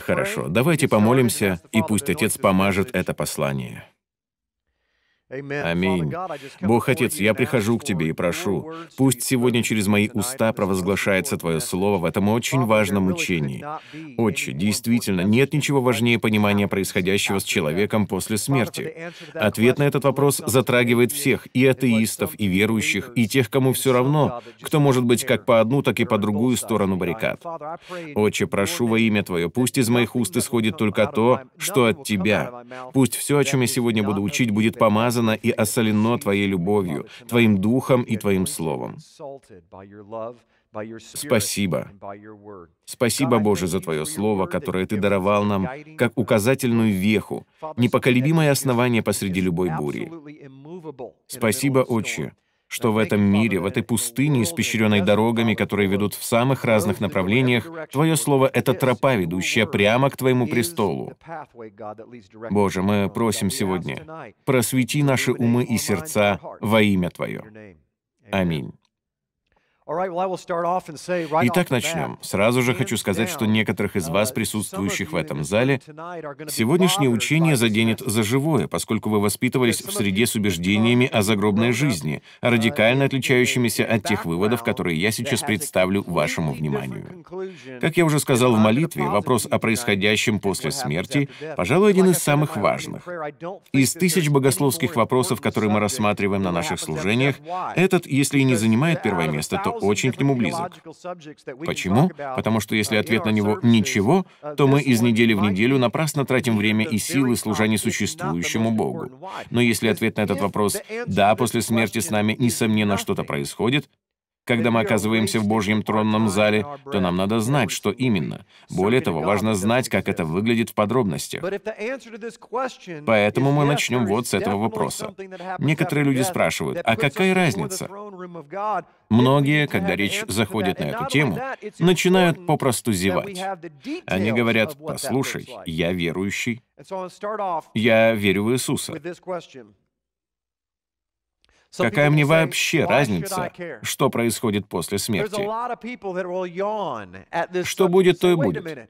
Хорошо, давайте помолимся, и пусть Отец помажет это послание. Аминь. Бог Отец, я прихожу к Тебе и прошу, пусть сегодня через мои уста провозглашается Твое Слово в этом очень важном учении. Отче, действительно, нет ничего важнее понимания происходящего с человеком после смерти. Ответ на этот вопрос затрагивает всех, и атеистов, и верующих, и тех, кому все равно, кто может быть как по одну, так и по другую сторону баррикад. Отче, прошу во имя Твое, пусть из моих уст исходит только то, что от Тебя. Пусть все, о чем я сегодня буду учить, будет помазано помазано и осолено Твоей любовью, Твоим духом и Твоим словом. Спасибо. Спасибо, Боже, за Твое Слово, которое Ты даровал нам как указательную веху, непоколебимое основание посреди любой бури. Спасибо, Отче, что в этом мире, в этой пустыне, испещренной дорогами, которые ведут в самых разных направлениях, Твое Слово — это тропа, ведущая прямо к Твоему престолу. Боже, мы просим сегодня, просвети наши умы и сердца во имя Твое. Аминь. Итак, начнем. Сразу же хочу сказать, что некоторых из uh, вас, присутствующих в этом зале, сегодняшнее учение заденет за живое, поскольку вы воспитывались в среде с убеждениями о загробной жизни, uh, радикально отличающимися от тех выводов, которые я сейчас представлю вашему вниманию. Как я уже сказал в молитве, вопрос о происходящем после смерти, пожалуй, один из самых важных. Из тысяч богословских вопросов, которые мы рассматриваем на наших служениях, этот, если и не занимает первое место, то очень к нему близок. Почему? Потому что если ответ на него «ничего», uh, то мы из недели в неделю напрасно тратим время и силы, служа несуществующему Богу. Но если ответ на этот вопрос «да, после смерти с нами, несомненно, что-то происходит», когда мы оказываемся в Божьем тронном зале, то нам надо знать, что именно. Более того, важно знать, как это выглядит в подробностях. Поэтому мы начнем вот с этого вопроса. Некоторые люди спрашивают, а какая разница? Многие, когда речь заходит на эту тему, начинают попросту зевать. Они говорят, послушай, я верующий, я верю в Иисуса. Какая мне вообще разница, что происходит после смерти? Что будет, то и будет.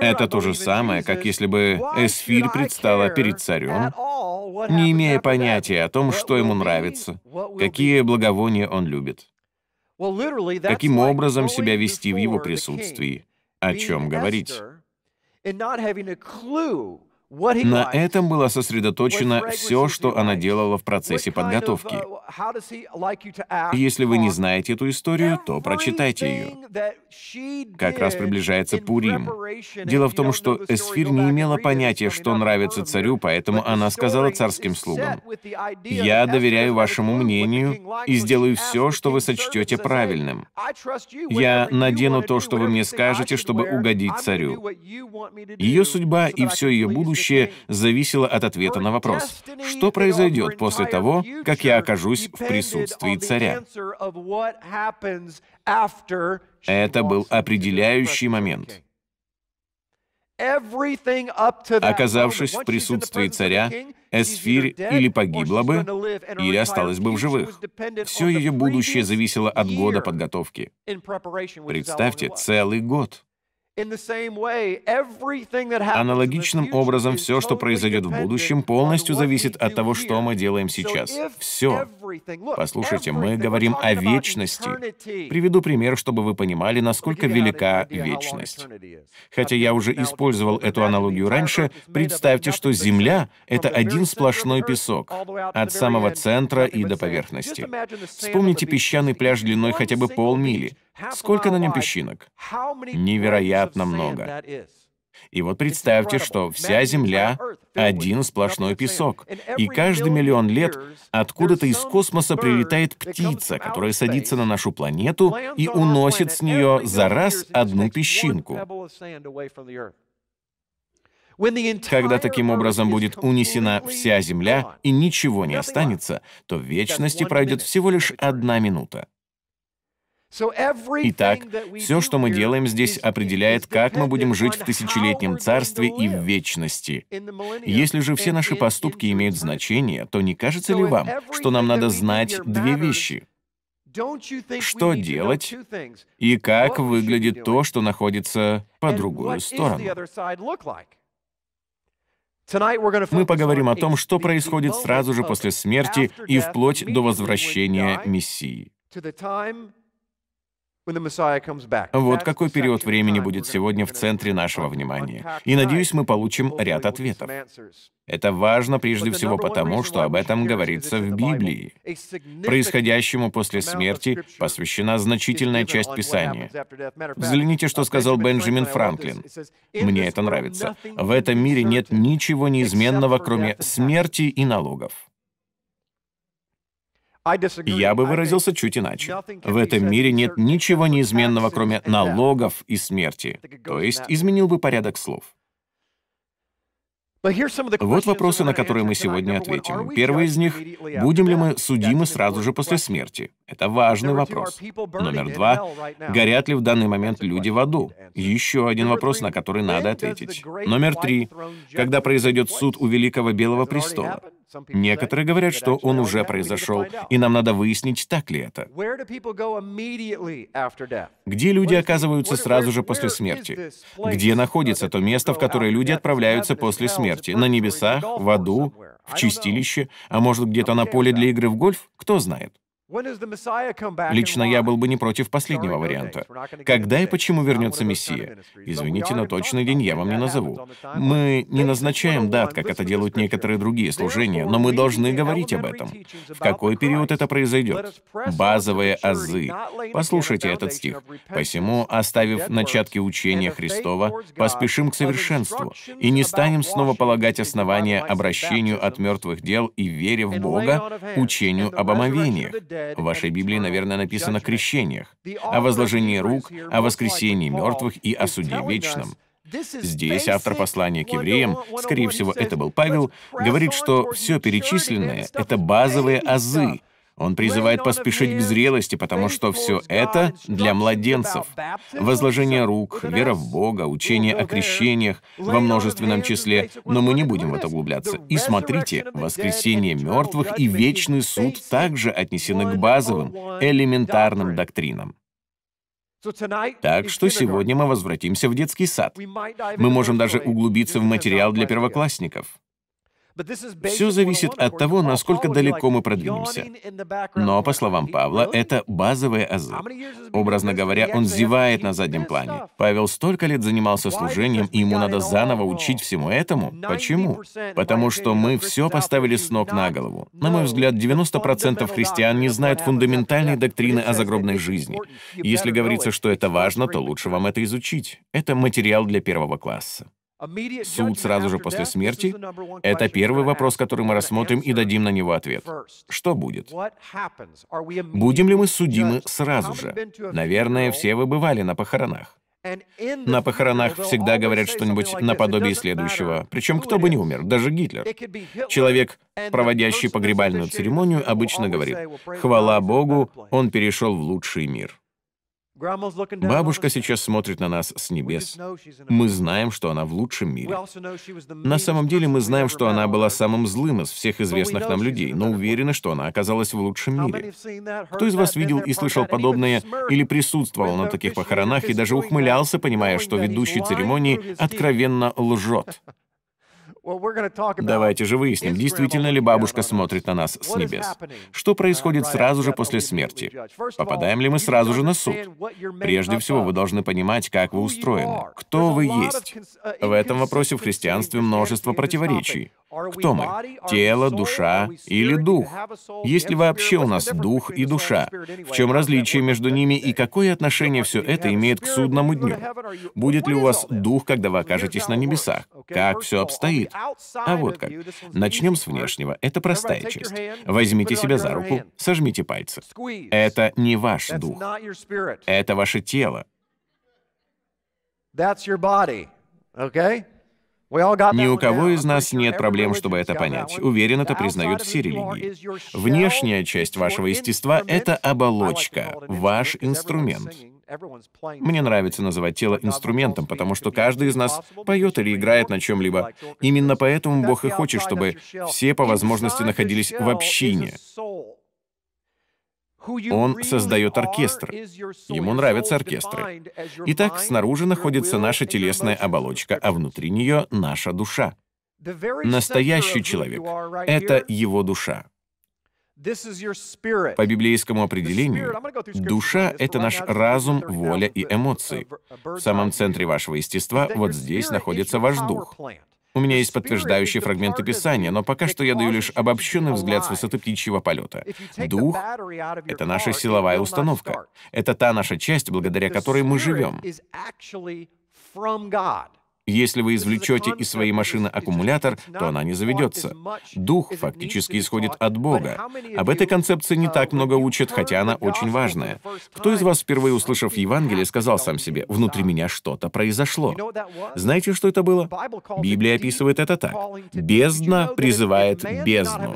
Это то же самое, как если бы Эсфирь предстала перед царем, не имея понятия о том, что ему нравится, какие благовония он любит, каким образом себя вести в его присутствии, о чем говорить. На этом было сосредоточено все, что она делала в процессе подготовки. Uh, Если вы не знаете эту историю, то прочитайте ее. Как раз приближается Пурим. Дело в том, что Эсфир не имела понятия, что нравится царю, поэтому она сказала царским слугам, «Я доверяю вашему мнению и сделаю все, что вы сочтете правильным. Я надену то, что вы мне скажете, чтобы угодить царю». Ее судьба и все ее будущее будущее зависело от ответа на вопрос, что произойдет после того, как я окажусь в присутствии царя. Это был определяющий момент. Оказавшись в присутствии царя, Эсфирь или погибла бы, или осталась бы в живых. Все ее будущее зависело от года подготовки. Представьте, целый год. Аналогичным образом, все, что произойдет в будущем, полностью зависит от того, что мы делаем сейчас. Все. Послушайте, мы говорим о вечности. Приведу пример, чтобы вы понимали, насколько велика вечность. Хотя я уже использовал эту аналогию раньше, представьте, что Земля — это один сплошной песок, от самого центра и до поверхности. Вспомните песчаный пляж длиной хотя бы полмили. Сколько на нем песчинок? Невероятно много. И вот представьте, что вся Земля — один сплошной песок, и каждый миллион лет откуда-то из космоса прилетает птица, которая садится на нашу планету и уносит с нее за раз одну песчинку. Когда таким образом будет унесена вся Земля и ничего не останется, то в вечности пройдет всего лишь одна минута. Итак, все, что мы делаем здесь, определяет, как мы будем жить в тысячелетнем царстве и в вечности. Если же все наши поступки имеют значение, то не кажется ли вам, что нам надо знать две вещи? Что делать и как выглядит то, что находится по другую сторону? Мы поговорим о том, что происходит сразу же после смерти и вплоть до возвращения Мессии. Вот какой период времени будет сегодня в центре нашего внимания. И надеюсь, мы получим ряд ответов. Это важно прежде всего потому, что об этом говорится в Библии. Происходящему после смерти посвящена значительная часть Писания. Взгляните, что uh, сказал Бенджамин Франклин. Мне это нравится. В этом мире нет ничего неизменного, кроме смерти и налогов. Я бы выразился чуть иначе. В этом мире нет ничего неизменного, кроме налогов и смерти. То есть изменил бы порядок слов. Вот вопросы, на которые мы сегодня ответим. Первый из них — будем ли мы судимы сразу же после смерти? Это важный вопрос. Номер два. Горят ли в данный момент люди в аду? Еще один вопрос, на который надо ответить. Номер три. Когда произойдет суд у Великого Белого Престола? Некоторые говорят, что он уже произошел, и нам надо выяснить, так ли это. Где люди оказываются сразу же после смерти? Где находится то место, в которое люди отправляются после смерти? На небесах, в аду, в чистилище, а может где-то на поле для игры в гольф? Кто знает? Лично я был бы не против последнего варианта. Когда и почему вернется Мессия? Извините, но точный день я вам не назову. Мы не назначаем дат, как это делают некоторые другие служения, но мы должны говорить об этом. В какой период это произойдет? Базовые азы. Послушайте этот стих. «Посему, оставив начатки учения Христова, поспешим к совершенству, и не станем снова полагать основания обращению от мертвых дел и вере в Бога, учению об омовениях». В вашей Библии, наверное, написано о крещениях, о возложении рук, о воскресении мертвых и о суде вечном. Здесь автор послания к евреям, скорее всего, это был Павел, говорит, что все перечисленное — это базовые азы, он призывает поспешить к зрелости, потому что все это для младенцев. Возложение рук, вера в Бога, учение о крещениях во множественном числе, но мы не будем в это углубляться. И смотрите, воскресение мертвых и вечный суд также отнесены к базовым, элементарным доктринам. Так что сегодня мы возвратимся в детский сад. Мы можем даже углубиться в материал для первоклассников. Все зависит от того, насколько далеко мы продвинемся. Но, по словам Павла, это базовые азы. Образно говоря, он зевает на заднем плане. Павел столько лет занимался служением, и ему надо заново учить всему этому. Почему? Потому что мы все поставили с ног на голову. На мой взгляд, 90% христиан не знают фундаментальной доктрины о загробной жизни. Если говорится, что это важно, то лучше вам это изучить. Это материал для первого класса. Суд сразу же после смерти – это первый вопрос, который мы рассмотрим и дадим на него ответ. Что будет? Будем ли мы судимы сразу же? Наверное, все вы бывали на похоронах. На похоронах всегда говорят что-нибудь наподобие следующего. Причем кто бы ни умер, даже Гитлер. Человек, проводящий погребальную церемонию, обычно говорит, «Хвала Богу, он перешел в лучший мир». Бабушка сейчас смотрит на нас с небес. Мы знаем, что она в лучшем мире. На самом деле мы знаем, что она была самым злым из всех известных нам людей, но уверены, что она оказалась в лучшем мире. Кто из вас видел и слышал подобное, или присутствовал на таких похоронах и даже ухмылялся, понимая, что ведущий церемонии откровенно лжет? Давайте же выясним, действительно ли бабушка смотрит на нас с небес. Что происходит сразу же после смерти? Попадаем ли мы сразу же на суд? Прежде всего, вы должны понимать, как вы устроены, кто вы есть. Uh, в этом вопросе в христианстве множество противоречий. Кто мы? Тело, душа или дух? Есть ли вообще у нас дух и душа? В чем различие между ними и какое отношение все это имеет к судному дню? Будет ли у вас дух, когда вы окажетесь на небесах? Как все обстоит? А вот как. Начнем с внешнего. Это простая часть. Возьмите себя за руку, сожмите пальцы. Это не ваш дух. Это ваше тело. That's your body, okay? Ни у кого из нас нет проблем, чтобы это понять. Уверен, это признают все религии. Внешняя часть вашего естества — это оболочка, ваш инструмент. Мне нравится называть тело инструментом, потому что каждый из нас поет или играет на чем-либо. Именно поэтому Бог и хочет, чтобы все по возможности находились в общине. Он создает оркестр. Ему нравятся оркестры. Итак, снаружи находится наша телесная оболочка, а внутри нее наша душа. Настоящий человек — это его душа. По библейскому определению, душа — это наш разум, воля и эмоции. В самом центре вашего естества вот здесь находится ваш дух. У меня есть подтверждающие фрагменты Писания, но пока что я даю лишь обобщенный взгляд с высоты птичьего полета. Дух — это наша силовая установка. Это та наша часть, благодаря которой мы живем. Если вы извлечете из своей машины аккумулятор, то она не заведется. Дух фактически исходит от Бога. Об этой концепции не uh, так много учат, хотя она очень важная. Кто из вас, впервые услышав Евангелие, сказал сам себе, «Внутри меня что-то произошло». Знаете, что это было? Библия описывает это так. «Бездна призывает бездну».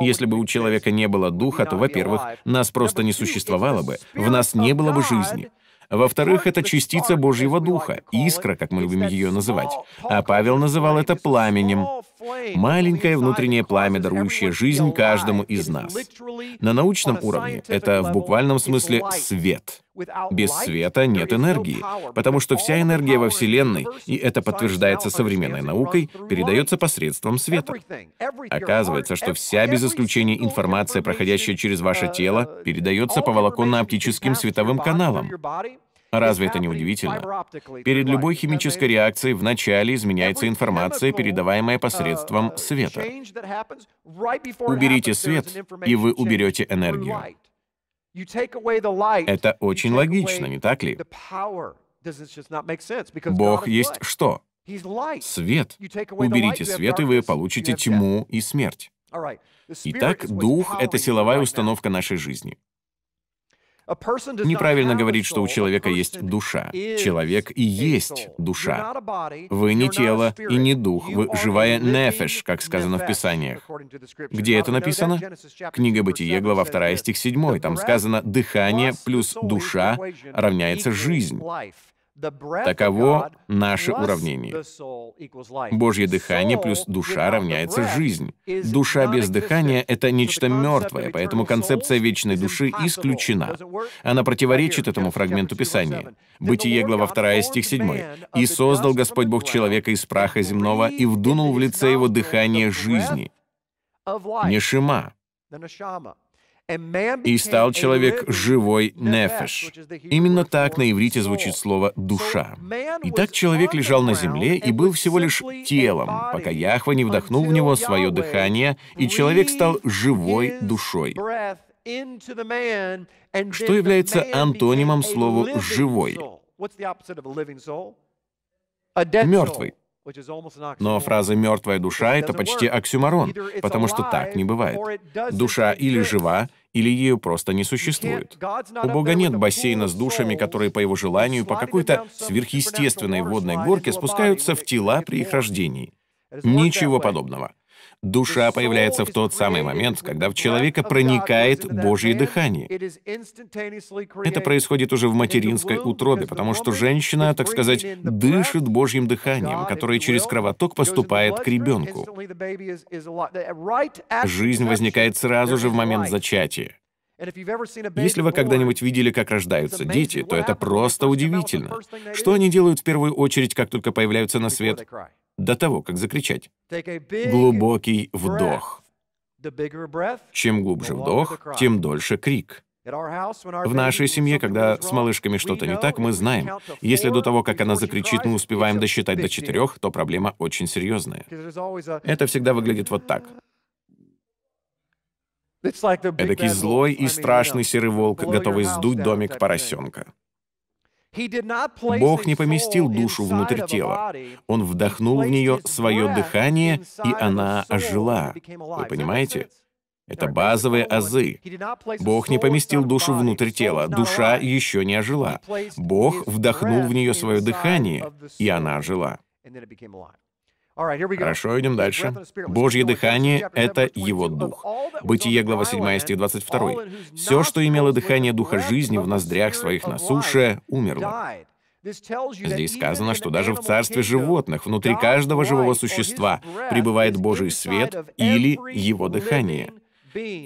Если бы у человека не было духа, то, во-первых, нас просто не существовало бы, в нас не было бы жизни. Во-вторых, это частица Божьего Духа, искра, как мы любим ее называть. А Павел называл это пламенем. Маленькое внутреннее пламя, дарующее жизнь каждому из нас. На научном уровне это в буквальном смысле свет. Без света нет энергии, потому что вся энергия во Вселенной, и это подтверждается современной наукой, передается посредством света. Оказывается, что вся без исключения информация, проходящая через ваше тело, передается по волоконно-оптическим световым каналам. Разве это не удивительно? Перед любой химической реакцией вначале изменяется информация, передаваемая посредством uh, света. Уберите свет, и вы уберете энергию. Это очень логично, не так ли? Бог есть что? Свет. Уберите свет, и вы получите тьму и смерть. Итак, дух — это силовая установка нашей жизни. Неправильно говорить, что у человека есть душа. Человек и есть душа. Вы не тело и не дух, вы живая нефеш, как сказано в Писаниях. Где это написано? Книга Бытие, глава 2, стих 7. Там сказано «дыхание плюс душа равняется жизнь». Таково наше уравнение. Божье дыхание плюс душа равняется жизнь. Душа без дыхания — это нечто мертвое, поэтому концепция вечной души исключена. Она противоречит этому фрагменту Писания. Бытие, глава 2, стих 7. «И создал Господь Бог человека из праха земного и вдунул в лице его дыхание жизни». Нешима и стал человек живой нефеш. Именно так на иврите звучит слово «душа». И так человек лежал на земле и был всего лишь телом, пока Яхва не вдохнул в него свое дыхание, и человек стал живой душой. Что является антонимом слову «живой»? Мертвый. Но фраза «мертвая душа» — это почти оксюмарон, потому что так не бывает. Душа или жива, или ее просто не существует. У Бога нет бассейна с душами, которые по его желанию по какой-то сверхъестественной водной горке спускаются в тела при их рождении. Ничего подобного. Душа появляется в тот самый момент, когда в человека проникает Божье дыхание. Это происходит уже в материнской утробе, потому что женщина, так сказать, дышит Божьим дыханием, которое через кровоток поступает к ребенку. Жизнь возникает сразу же в момент зачатия. Если вы когда-нибудь видели, как рождаются дети, то это просто удивительно. Что они делают в первую очередь, как только появляются на свет? До того, как закричать. Глубокий вдох. Чем глубже вдох, тем дольше крик. В нашей семье, когда с малышками что-то не так, мы знаем, если до того, как она закричит, мы успеваем досчитать до четырех, то проблема очень серьезная. Это всегда выглядит вот так. Эдакий злой и страшный серый волк, готовый сдуть домик поросенка. Бог не поместил душу внутрь тела. Он вдохнул в нее свое дыхание, и она ожила. Вы понимаете? Это базовые азы. Бог не поместил душу внутрь тела, душа еще не ожила. Бог вдохнул в нее свое дыхание, и она ожила. Хорошо, идем дальше. Божье дыхание — это его дух. Бытие, глава 7, стих 22. «Все, что имело дыхание духа жизни в ноздрях своих на суше, умерло». Здесь сказано, что даже в царстве животных внутри каждого живого существа пребывает Божий свет или его дыхание.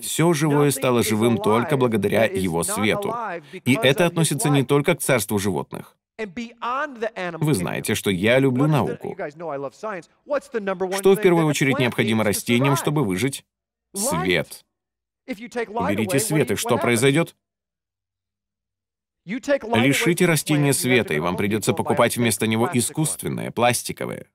Все живое стало живым только благодаря его свету. И это относится не только к царству животных. Вы знаете, что я люблю науку. Что в первую очередь необходимо растениям, чтобы выжить? Свет. Уберите свет, и что произойдет? Лишите растения света, и вам придется покупать вместо него искусственное, пластиковое.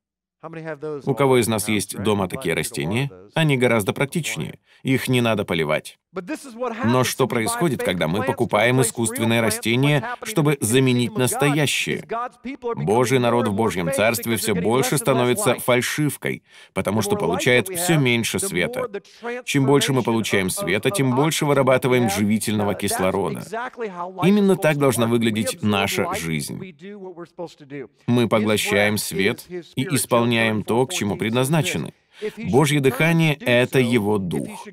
У кого из нас есть дома такие растения, они гораздо практичнее, их не надо поливать. Но что происходит, когда мы покупаем искусственные растения, чтобы заменить настоящее? Божий народ в Божьем Царстве все больше становится фальшивкой, потому что получает все меньше света. Чем больше мы получаем света, тем больше вырабатываем живительного uh, кислорода. Именно так должна выглядеть наша жизнь. Мы поглощаем свет и исполняем то, к чему предназначены. Божье дыхание — это его дух.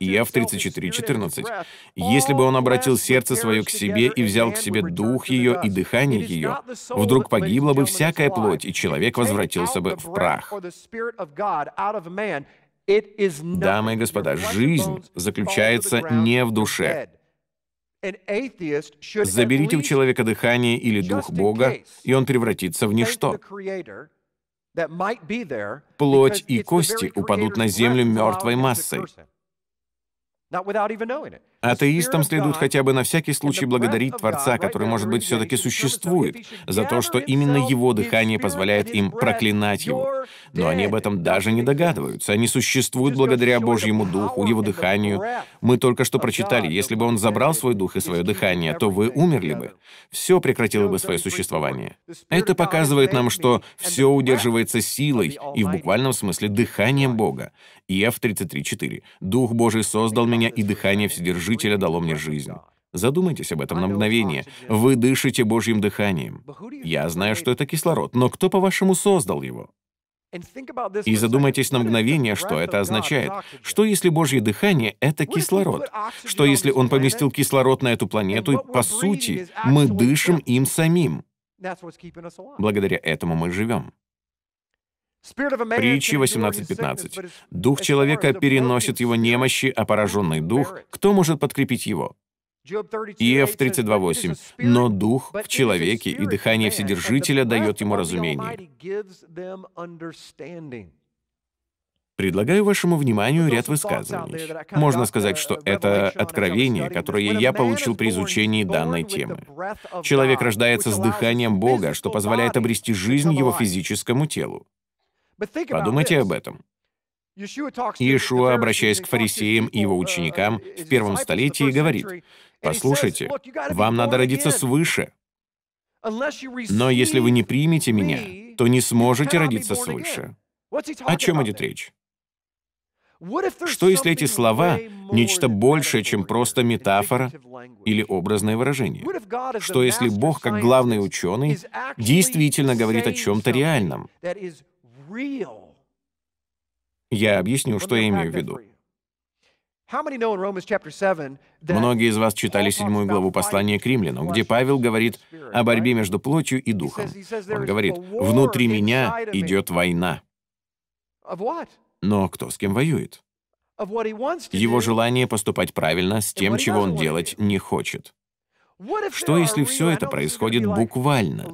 Иов 34:14. Если бы он обратил сердце свое к себе и взял к себе дух ее и дыхание ее, вдруг погибла бы всякая плоть, и человек возвратился бы в прах. Дамы и господа, жизнь заключается не в душе. Заберите у человека дыхание или дух Бога, и он превратится в ничто. Плоть и кости упадут на землю мертвой массой. Атеистам следует хотя бы на всякий случай благодарить Творца, который, может быть, все-таки существует, за то, что именно его дыхание позволяет им проклинать его. Но они об этом даже не догадываются. Они существуют благодаря Божьему Духу, его дыханию. Мы только что прочитали, если бы он забрал свой дух и свое дыхание, то вы умерли бы. Все прекратило бы свое существование. Это показывает нам, что все удерживается силой и в буквальном смысле дыханием Бога. Ев 33.4. «Дух Божий создал меня, и дыхание вседержит Служителя дало мне жизнь. Задумайтесь об этом на мгновение. Вы дышите Божьим дыханием. Я знаю, что это кислород, но кто, по-вашему, создал его? И задумайтесь на мгновение, что это означает. Что если Божье дыхание — это кислород? Что если Он поместил кислород на эту планету, и, по сути, мы дышим им самим? Благодаря этому мы живем. Притчи 18.15. Дух человека переносит его немощи, а пораженный дух, кто может подкрепить его? Иев 32.8. «Но дух в человеке и дыхание Вседержителя дает ему разумение». Предлагаю вашему вниманию ряд высказываний. Можно сказать, что это откровение, которое я получил при изучении данной темы. Человек рождается с дыханием Бога, что позволяет обрести жизнь его физическому телу. Подумайте об этом. Иешуа, обращаясь к фарисеям и его uh, ученикам в первом столетии, говорит, «Послушайте, вам надо родиться свыше, но если вы не примете меня, то не сможете родиться свыше». О чем идет речь? Что если эти слова — нечто большее, чем просто метафора или образное выражение? Что если Бог, как главный ученый, действительно говорит о чем-то реальном, я объясню, что я имею в виду. Многие из вас читали седьмую главу послания к римлянам, где Павел говорит о борьбе между плотью и духом. Он говорит, «Внутри меня идет война». Но кто с кем воюет? Его желание поступать правильно с тем, чего он делать не хочет. Что если все это происходит буквально?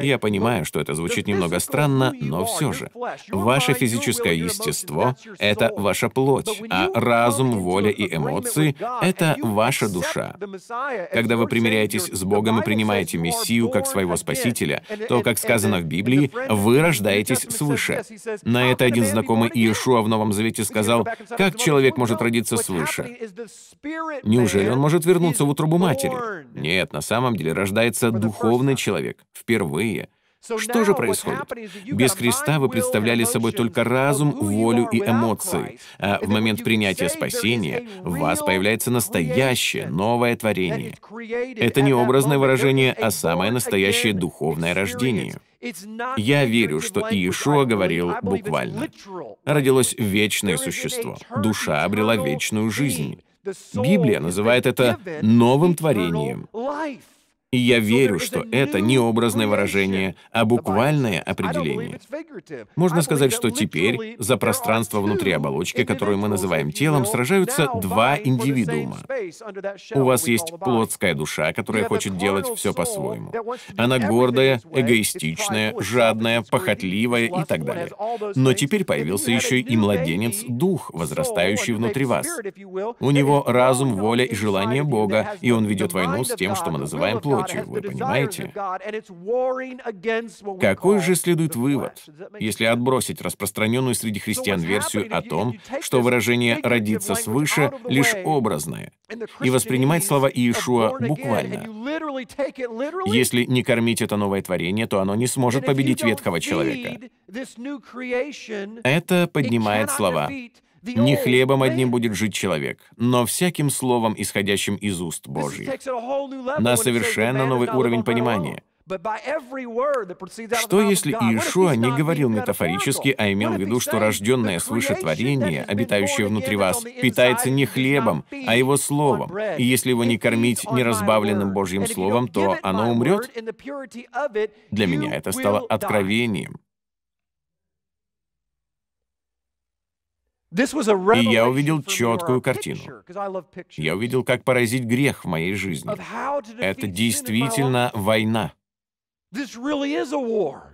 Я понимаю, что это звучит немного странно, но все же. Ваше физическое естество — это ваша плоть, а разум, воля и эмоции — это ваша душа. Когда вы примиряетесь с Богом и принимаете Мессию как своего Спасителя, то, как сказано в Библии, вы рождаетесь свыше. На это один знакомый Иешуа в Новом Завете сказал, «Как человек может родиться свыше? Неужели он может вернуться в утробу матери?» Нет, на самом деле рождается духовный человек. Впервые. Что же происходит? Без креста вы представляли собой только разум, волю и эмоции, а в момент принятия спасения в вас появляется настоящее новое творение. Это не образное выражение, а самое настоящее духовное рождение. Я верю, что Иешуа говорил буквально. Родилось вечное существо, душа обрела вечную жизнь. Библия называет это новым творением. И я верю, что это не образное выражение, а буквальное определение. Можно сказать, что теперь за пространство внутри оболочки, которую мы называем телом, сражаются два индивидуума. У вас есть плотская душа, которая хочет делать все по-своему. Она гордая, эгоистичная, жадная, похотливая и так далее. Но теперь появился еще и младенец, дух, возрастающий внутри вас. У него разум, воля и желание Бога, и он ведет войну с тем, что мы называем плотью плотью, вы понимаете? Какой же следует вывод, если отбросить распространенную среди христиан версию о том, что выражение «родиться свыше» лишь образное, и воспринимать слова Иешуа буквально? Если не кормить это новое творение, то оно не сможет победить ветхого человека. Это поднимает слова не хлебом одним будет жить человек, но всяким словом, исходящим из уст Божьих. На совершенно новый уровень понимания. Что если Иешуа не говорил метафорически, а имел в виду, что рожденное свыше творение, обитающее внутри вас, питается не хлебом, а его словом? И если его не кормить неразбавленным Божьим словом, то оно умрет? Для меня это стало откровением. И я увидел четкую картину. Я увидел, как поразить грех в моей жизни. Это действительно война.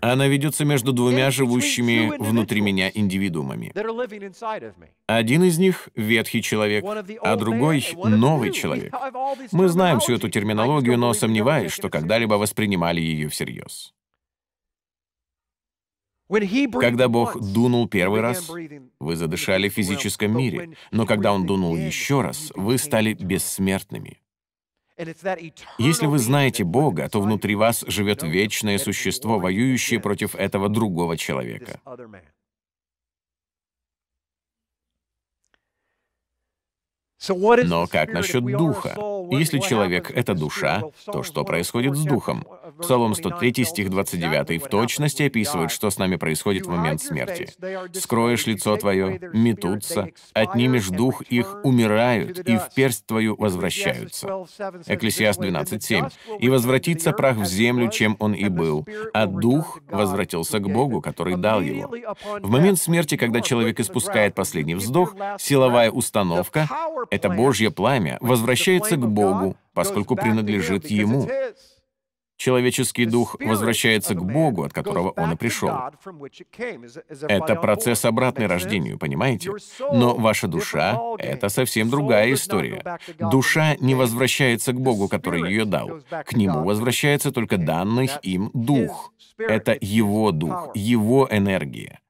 Она ведется между двумя живущими внутри меня индивидуумами. Один из них — ветхий человек, а другой — новый человек. Мы знаем всю эту терминологию, но сомневаюсь, что когда-либо воспринимали ее всерьез. Когда Бог дунул первый раз, вы задышали в физическом мире, но когда Он дунул еще раз, вы стали бессмертными. Если вы знаете Бога, то внутри вас живет вечное существо, воюющее против этого другого человека. Но как насчет духа? Если человек — это душа, то что происходит с духом? Псалом 103, стих 29 в точности описывает, что с нами происходит в момент смерти. «Скроешь лицо твое, метутся, отнимешь дух их, умирают, и в персть твою возвращаются». Экклесиаст 12.7. «И возвратится прах в землю, чем он и был, а дух возвратился к Богу, который дал его». В момент смерти, когда человек испускает последний вздох, силовая установка, это Божье пламя, возвращается к Богу, поскольку принадлежит Ему. Человеческий дух возвращается к Богу, от которого он и пришел. Это процесс обратной рождению, понимаете? Но ваша душа — это совсем другая история. Душа не возвращается к Богу, который ее дал. К нему возвращается только данный им дух. Это его дух, его энергия.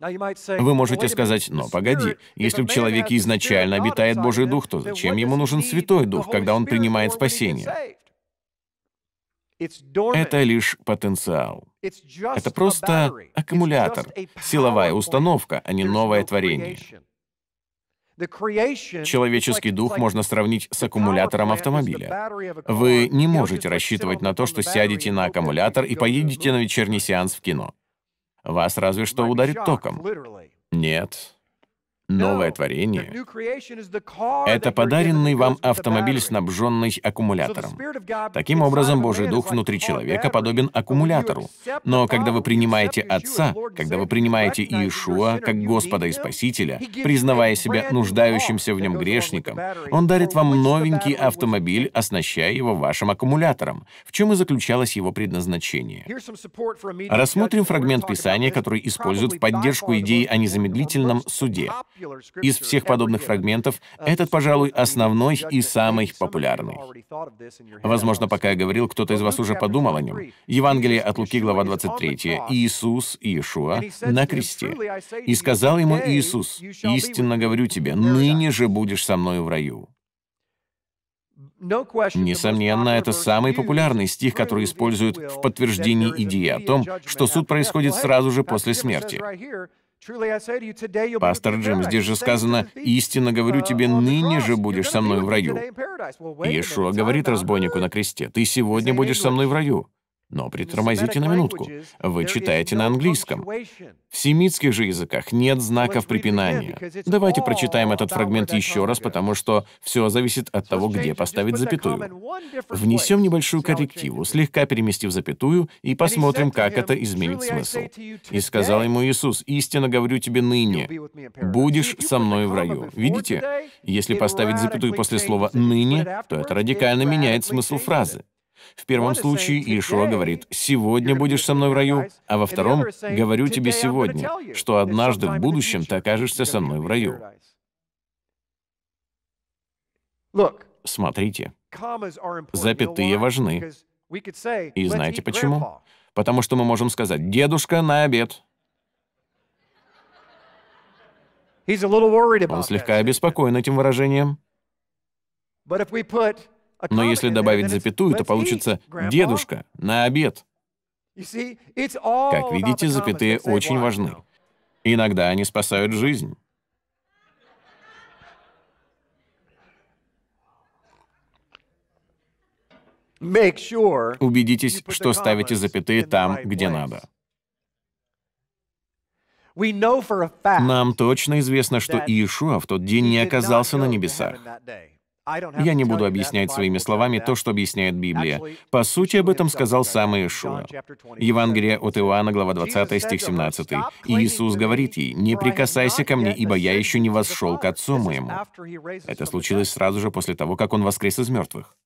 Вы можете сказать, но погоди, если в человеке изначально обитает Божий Дух, то зачем ему нужен Святой Дух, когда он принимает спасение? Это лишь потенциал. Это просто аккумулятор, силовая установка, а не новое творение. Человеческий дух можно сравнить с аккумулятором автомобиля. Вы не можете рассчитывать на то, что сядете на аккумулятор и поедете на вечерний сеанс в кино. Вас разве что ударит током. Нет. Новое творение — это подаренный вам автомобиль, снабженный аккумулятором. Таким образом, Божий Дух внутри человека подобен аккумулятору. Но когда вы принимаете Отца, когда вы принимаете Иешуа как Господа и Спасителя, признавая себя нуждающимся в нем грешником, Он дарит вам новенький автомобиль, оснащая его вашим аккумулятором, в чем и заключалось его предназначение. Рассмотрим фрагмент Писания, который используют в поддержку идеи о незамедлительном суде. Из всех подобных фрагментов uh, этот, пожалуй, uh, основной и самый популярный. Возможно, пока я говорил, кто-то из вас уже подумал о нем. Евангелие от Луки, глава 23. Иисус, Иешуа, на кресте. «И сказал ему Иисус, «Истинно говорю тебе, ныне же будешь со мною в раю». Несомненно, это самый популярный стих, который используют в подтверждении идеи о том, что суд происходит сразу же после смерти. Пастор Джим, здесь же сказано, «Истинно говорю uh, тебе, ныне же будешь со мной в раю». Иешуа говорит разбойнику на кресте, «Ты сегодня будешь со мной в раю». Но притормозите на минутку. Вы читаете на английском. В семитских же языках нет знаков препинания. Давайте прочитаем этот фрагмент еще раз, потому что все зависит от того, где поставить запятую. Внесем небольшую коррективу, слегка переместив запятую, и посмотрим, как это изменит смысл. «И сказал ему Иисус, истинно говорю тебе ныне, будешь со мной в раю». Видите? Если поставить запятую после слова «ныне», то это радикально меняет смысл фразы. В первом случае Иешуа говорит, «Сегодня будешь со мной в раю», а во втором «Говорю тебе сегодня, что однажды в будущем ты окажешься со мной в раю». Смотрите, запятые важны. И знаете почему? Потому что мы можем сказать «дедушка на обед». Он слегка обеспокоен этим выражением. Но если добавить запятую, то получится «дедушка на обед». Как видите, запятые очень важны. Иногда они спасают жизнь. Убедитесь, что ставите запятые там, где надо. Нам точно известно, что Иешуа в тот день не оказался на небесах. Я не буду объяснять своими словами то, что объясняет Библия. По сути, об этом сказал сам Иешуа. Евангелие от Иоанна, глава 20, стих 17. Иисус говорит ей, «Не прикасайся ко мне, ибо я еще не вошел к Отцу моему». Это случилось сразу же после того, как Он воскрес из мертвых.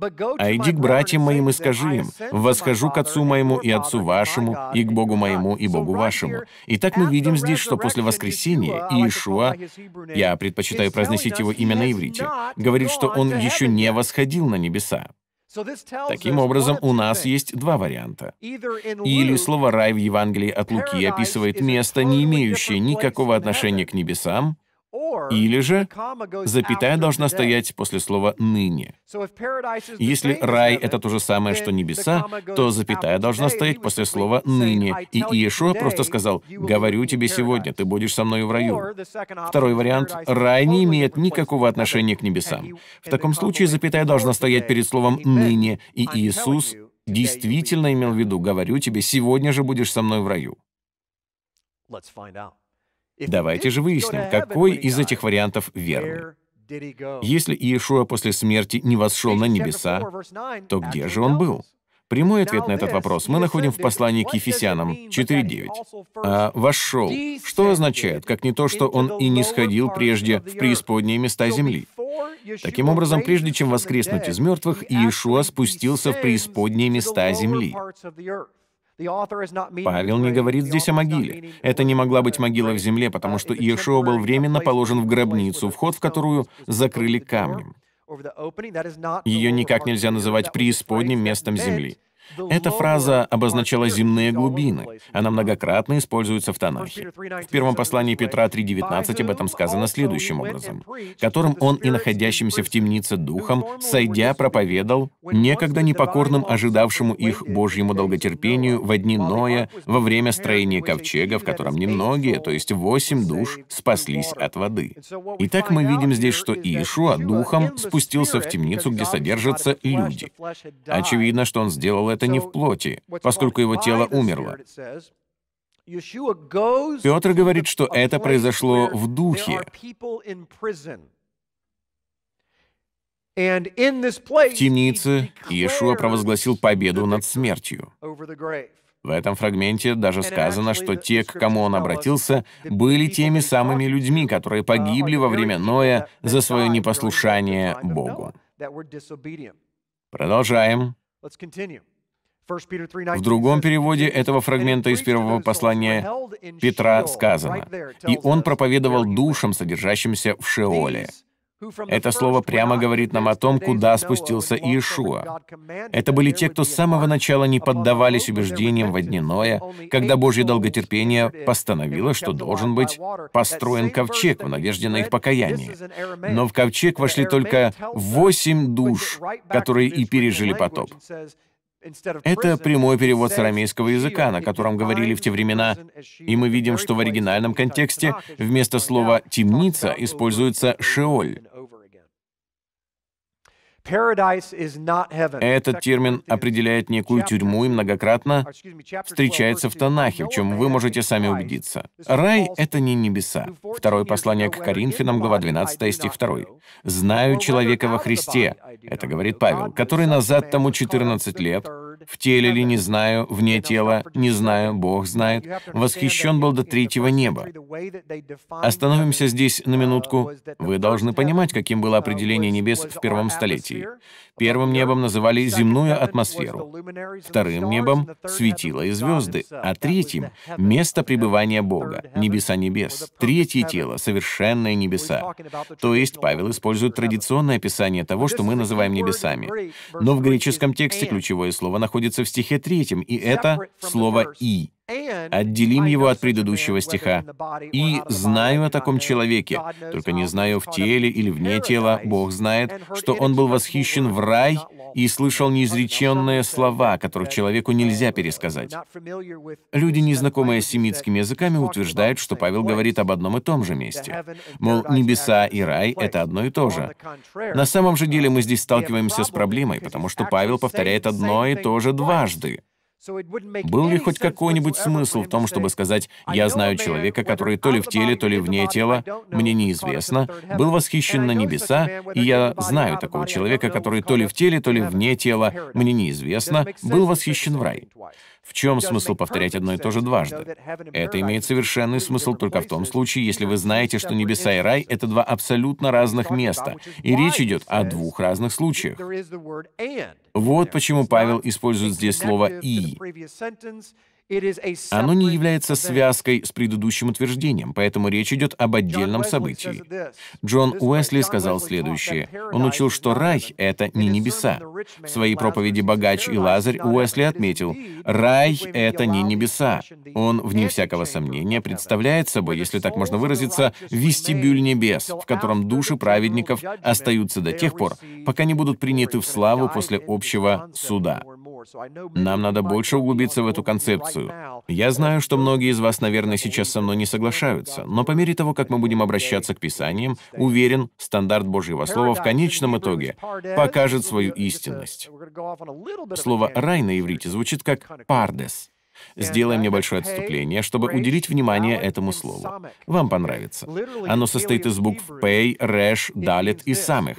А иди к братьям моим и скажи им, «Восхожу к Отцу моему и Отцу вашему, и к Богу моему и Богу вашему». Итак, мы видим здесь, что после воскресения Иешуа, я предпочитаю произносить его имя на иврите, говорит, что он еще не восходил на небеса. Таким образом, у нас есть два варианта. Или слово «рай» в Евангелии от Луки описывает место, не имеющее никакого отношения к небесам, или же запятая должна стоять после слова «ныне». Если рай — это то же самое, что небеса, то запятая должна стоять после слова «ныне». И Иешуа просто сказал «Говорю тебе сегодня, ты будешь со мной в раю». Второй вариант — рай не имеет никакого отношения к небесам. В таком случае запятая должна стоять перед словом «ныне», и Иисус действительно имел в виду «Говорю тебе, сегодня же будешь со мной в раю». Let's find out. Давайте же выясним, какой из этих вариантов верный. Если Иешуа после смерти не восшел на небеса, то где же он был? Прямой ответ на этот вопрос мы находим в послании к Ефесянам 4.9. А «вошел» что означает, как не то, что он и не сходил прежде в преисподние места земли. Таким образом, прежде чем воскреснуть из мертвых, Иешуа спустился в преисподние места земли. Павел не говорит здесь о могиле. Это не могла быть могила в земле, потому что Иешуа был временно положен в гробницу, вход в которую закрыли камнем. Ее никак нельзя называть преисподним местом земли. Эта фраза обозначала земные глубины. Она многократно используется в Танахе. В первом послании Петра 3.19 об этом сказано следующим образом. «Которым он и находящимся в темнице духом, сойдя, проповедал некогда непокорным ожидавшему их Божьему долготерпению во дни Ноя во время строения ковчега, в котором немногие, то есть восемь душ, спаслись от воды». Итак, мы видим здесь, что Иешуа духом спустился в темницу, где содержатся люди. Очевидно, что он сделал это это не в плоти, поскольку его тело умерло. Петр говорит, что это произошло в духе. В темнице Иешуа провозгласил победу над смертью. В этом фрагменте даже сказано, что те, к кому он обратился, были теми самыми людьми, которые uh, погибли во время Ноя за свое непослушание Богу. Продолжаем. В другом переводе этого фрагмента из первого послания Петра сказано, «И он проповедовал душам, содержащимся в Шеоле». Это слово прямо говорит нам о том, куда спустился Иешуа. Это были те, кто с самого начала не поддавались убеждениям во дне Ноя, когда Божье долготерпение постановило, что должен быть построен ковчег в надежде на их покаяние. Но в ковчег вошли только восемь душ, которые и пережили потоп. Это прямой перевод с арамейского языка, на котором говорили в те времена. И мы видим, что в оригинальном контексте вместо слова «темница» используется «шеоль». Этот термин определяет некую тюрьму и многократно встречается в Танахе, в чем вы можете сами убедиться. Рай — это не небеса. Второе послание к Коринфянам, глава 12, стих 2. «Знаю человека во Христе», — это говорит Павел, который назад тому 14 лет, в теле ли, не знаю, вне тела, не знаю, Бог знает, восхищен был до третьего неба. Остановимся здесь на минутку. Вы должны понимать, каким было определение небес в первом столетии. Первым небом называли земную атмосферу, вторым небом — светила и звезды, а третьим — место пребывания Бога, небеса небес, третье тело — совершенные небеса. То есть Павел использует традиционное описание того, что мы называем небесами. Но в греческом тексте ключевое слово находится находится в стихе третьем, и это слово «и». Отделим его от предыдущего стиха. «И знаю о таком человеке, только не знаю в теле или вне тела, Бог знает, что он был восхищен в рай и слышал неизреченные слова, которых человеку нельзя пересказать». Люди, не знакомые с семитскими языками, утверждают, что Павел говорит об одном и том же месте. Мол, небеса и рай — это одно и то же. На самом же деле мы здесь сталкиваемся с проблемой, потому что Павел повторяет одно и то же дважды. Был ли хоть какой-нибудь смысл в том, чтобы сказать «я знаю человека, который то ли в теле, то ли вне тела, мне неизвестно, был восхищен на небеса, и я знаю такого человека, который то ли в теле, то ли вне тела, мне неизвестно, был восхищен в рай». В чем смысл повторять одно и то же дважды? Это имеет совершенный смысл только в том случае, если вы знаете, что небеса и рай — это два абсолютно разных места, и речь идет о двух разных случаях. Вот почему Павел использует здесь слово «и». Оно не является связкой с предыдущим утверждением, поэтому речь идет об отдельном событии. Джон Уэсли сказал следующее. Он учил, что рай — это не небеса. В своей проповеди «Богач и Лазарь» Уэсли отметил, «Рай — это не небеса». Он, вне всякого сомнения, представляет собой, если так можно выразиться, вестибюль небес, в котором души праведников остаются до тех пор, пока не будут приняты в славу после общего суда. Нам надо больше углубиться в эту концепцию. Я знаю, что многие из вас, наверное, сейчас со мной не соглашаются, но по мере того, как мы будем обращаться к Писаниям, уверен, стандарт Божьего Слова в конечном итоге покажет свою истинность. Слово «рай» на иврите звучит как «пардес». Сделаем небольшое отступление, чтобы уделить внимание этому слову. Вам понравится. Оно состоит из букв «пей», «реш», «далит» и «самых».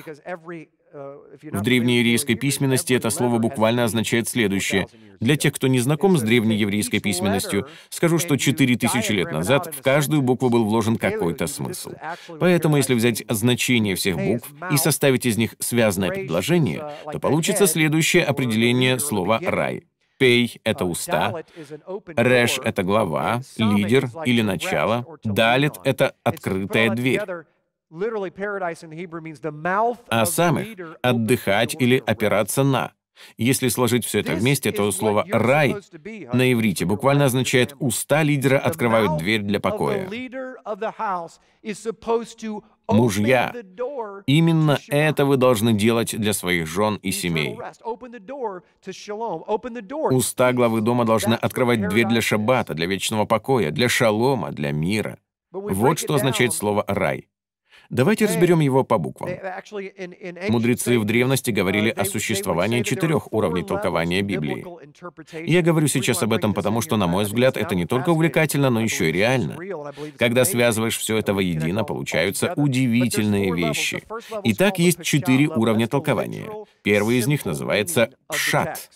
Э, в древнееврейской письменности это слово буквально означает следующее. Для тех, кто не знаком с древнееврейской письменностью, скажу, что 4000 лет назад в каждую букву был вложен какой-то смысл. Поэтому, если взять значение всех букв и составить из них связанное предложение, uh, то получится следующее определение слова «рай». Пей — это uh, уста, Реш — это глава, лидер или начало, Далит — это открытая дверь а самых — отдыхать или опираться на. Если сложить все это вместе, то слово «рай» на иврите буквально означает «уста лидера открывают дверь для покоя». Мужья, именно это вы должны делать для своих жен и семей. Уста главы дома должны открывать дверь для шаббата, для вечного покоя, для шалома, для мира. Вот что означает слово «рай». Давайте разберем его по буквам. Мудрецы в древности uh, говорили о существовании четырех уровней толкования Библии. Я говорю сейчас об этом потому, что, на мой взгляд, это не только увлекательно, но еще и реально. Когда связываешь все это воедино, получаются удивительные вещи. Итак, есть четыре уровня толкования. Первый из них называется «пшат».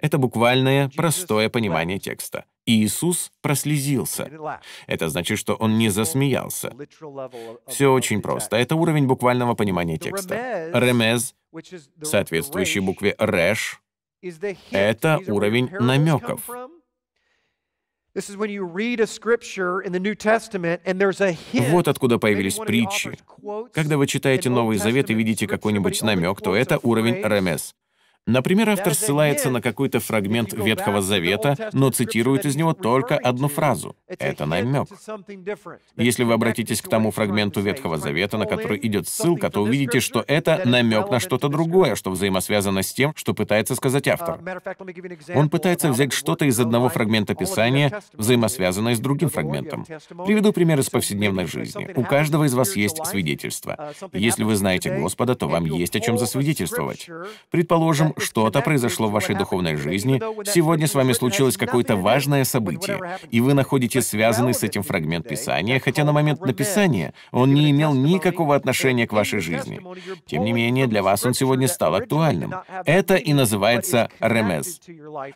Это буквальное, простое понимание текста. Иисус прослезился. Это значит, что он не засмеялся. Все очень просто. Это уровень буквального понимания текста. Ремез, соответствующий букве «реш», это уровень намеков. Вот откуда появились притчи. Когда вы читаете Новый Завет и видите какой-нибудь намек, то это уровень ремес. Например, автор ссылается на какой-то фрагмент Ветхого Завета, но цитирует из него только одну фразу. Это намек. Если вы обратитесь к тому фрагменту Ветхого Завета, на который идет ссылка, то увидите, что это намек на что-то другое, что взаимосвязано с тем, что пытается сказать uh, автор. Он пытается взять что-то из одного фрагмента Писания, взаимосвязанное с другим фрагментом. Приведу пример из повседневной жизни. У каждого из вас есть свидетельство. Uh, Если вы знаете Господа, то вам есть о чем засвидетельствовать. Предположим, что-то произошло в вашей духовной жизни, сегодня с вами случилось какое-то важное событие, и вы находите связанный с этим фрагмент Писания, хотя на момент написания он не имел никакого отношения к вашей жизни. Тем не менее, для вас он сегодня стал актуальным. Это и называется ремес.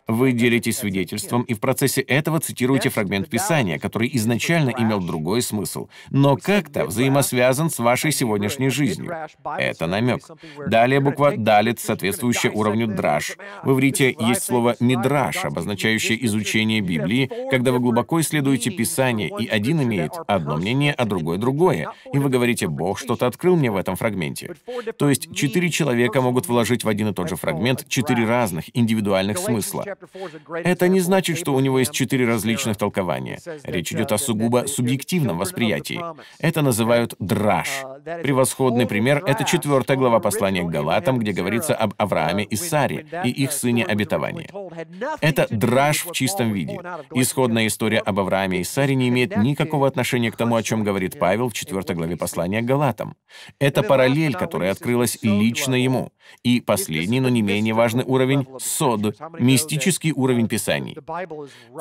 Вы делитесь свидетельством и в процессе этого цитируете фрагмент Писания, который изначально имел другой смысл, но как-то взаимосвязан с вашей сегодняшней жизнью. Это намек. Далее буква «далит» соответствующее уровню уровню драж. В иврите есть слово «мидраш», обозначающее изучение Библии, когда вы глубоко исследуете Писание, и один имеет одно мнение, а другое — другое, и вы говорите «Бог что-то открыл мне в этом фрагменте». То есть четыре человека могут вложить в один и тот же фрагмент четыре разных индивидуальных смысла. Это не значит, что у него есть четыре различных толкования. Речь идет о сугубо субъективном восприятии. Это называют драж. Превосходный пример — это четвертая глава послания к Галатам, где говорится об Аврааме и Саре и их сыне обетования. Это драж в чистом виде. Исходная история об Аврааме и Саре не имеет никакого отношения к тому, о чем говорит Павел в 4 главе послания к Галатам. Это параллель, которая открылась лично ему. И последний, но не менее важный уровень — сод, мистический уровень Писаний.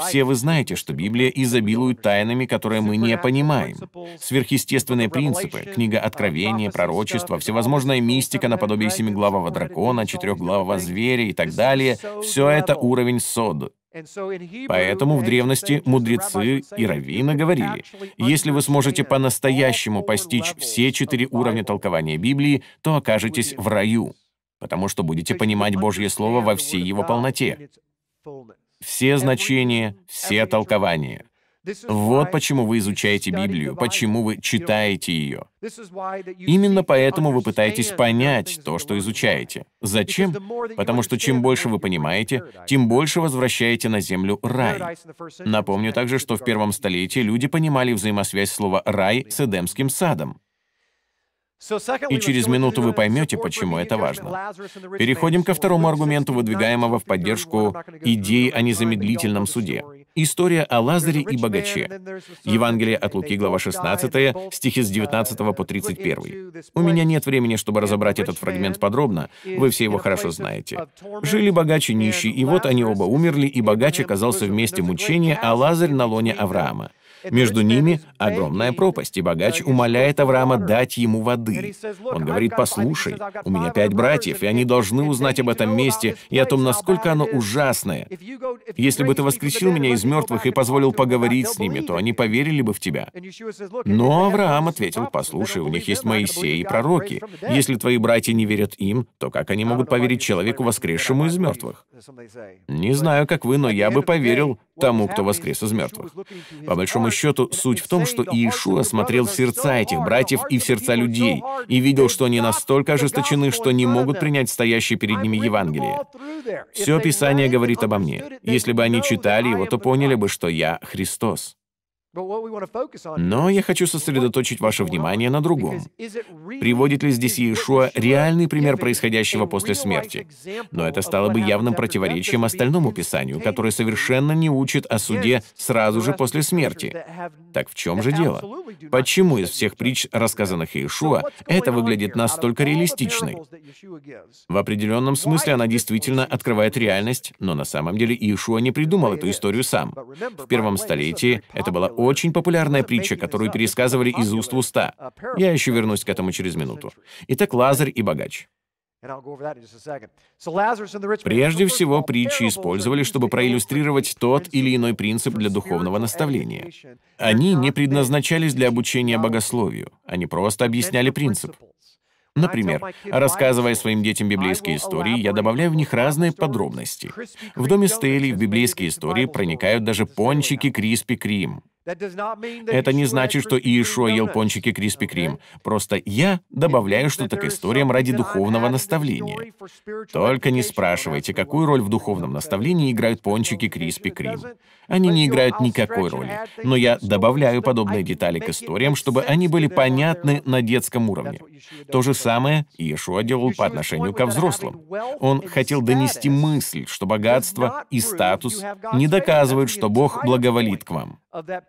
Все вы знаете, что Библия изобилует тайнами, которые мы не понимаем. Сверхъестественные принципы, книга Откровения, пророчество, всевозможная мистика наподобие семиглавого дракона, четырехглавого во звере и так далее, все это уровень соду. Поэтому в древности мудрецы и раввины говорили, если вы сможете по-настоящему постичь все четыре уровня толкования Библии, то окажетесь в раю, потому что будете понимать Божье Слово во всей его полноте. Все значения, все толкования. Вот почему вы изучаете Библию, почему вы читаете ее. Именно поэтому вы пытаетесь понять то, что изучаете. Зачем? Потому что чем больше вы понимаете, тем больше возвращаете на землю рай. Напомню также, что в первом столетии люди понимали взаимосвязь слова «рай» с Эдемским садом. И через минуту вы поймете, почему это важно. Переходим ко второму аргументу, выдвигаемого в поддержку идеи о незамедлительном суде. История о Лазаре и богаче. Евангелие от Луки, глава 16, стихи с 19 uh, по 31. У меня нет времени, чтобы разобрать этот фрагмент подробно, вы все его хорошо знаете. Жили богачи и нищий, и вот они оба умерли, и богач оказался в месте мучения, а Лазарь на лоне Авраама. Между ними огромная пропасть, и богач умоляет Авраама дать ему воды. Он говорит, послушай, у меня пять братьев, и они должны узнать об этом месте и о том, насколько оно ужасное. Если бы ты воскресил меня из мертвых и позволил поговорить с ними, то они поверили бы в тебя. Но Авраам ответил, послушай, у них есть Моисей и пророки. Если твои братья не верят им, то как они могут поверить человеку, воскресшему из мертвых? Не знаю, как вы, но я бы поверил, тому, кто воскрес из мертвых. По большому счету, суть в том, что Иешуа смотрел в сердца этих братьев и в сердца людей, и видел, что они настолько ожесточены, что не могут принять стоящие перед ними Евангелие. Все Писание говорит обо мне. Если бы они читали его, то поняли бы, что я Христос. Но я хочу сосредоточить ваше внимание на другом. Приводит ли здесь Иешуа реальный пример происходящего после смерти? Но это стало бы явным противоречием остальному Писанию, которое совершенно не учит о суде сразу же после смерти. Так в чем же дело? Почему из всех притч, рассказанных Иешуа, это выглядит настолько реалистичной? В определенном смысле она действительно открывает реальность, но на самом деле Иешуа не придумал эту историю сам. В первом столетии это была очень популярная притча, которую пересказывали из уст в уста. Uh, я еще вернусь к этому через минуту. Итак, Лазарь и богач. Прежде всего, притчи использовали, чтобы проиллюстрировать тот или иной принцип для духовного наставления. Они не предназначались для обучения богословию, они просто объясняли принцип. Например, рассказывая своим детям библейские истории, я добавляю в них разные подробности. В доме Стейли в библейские истории проникают даже пончики Криспи Крим. Это не значит, что Иешуа ел пончики Криспи Крим. Просто я добавляю что-то к историям ради духовного наставления. Только не спрашивайте, какую роль в духовном наставлении играют пончики Криспи Крим. Они не играют никакой роли. Но я добавляю подобные детали к историям, чтобы они были понятны на детском уровне. То же самое Иешуа делал по отношению ко взрослым. Он хотел донести мысль, что богатство и статус не доказывают, что Бог благоволит к вам.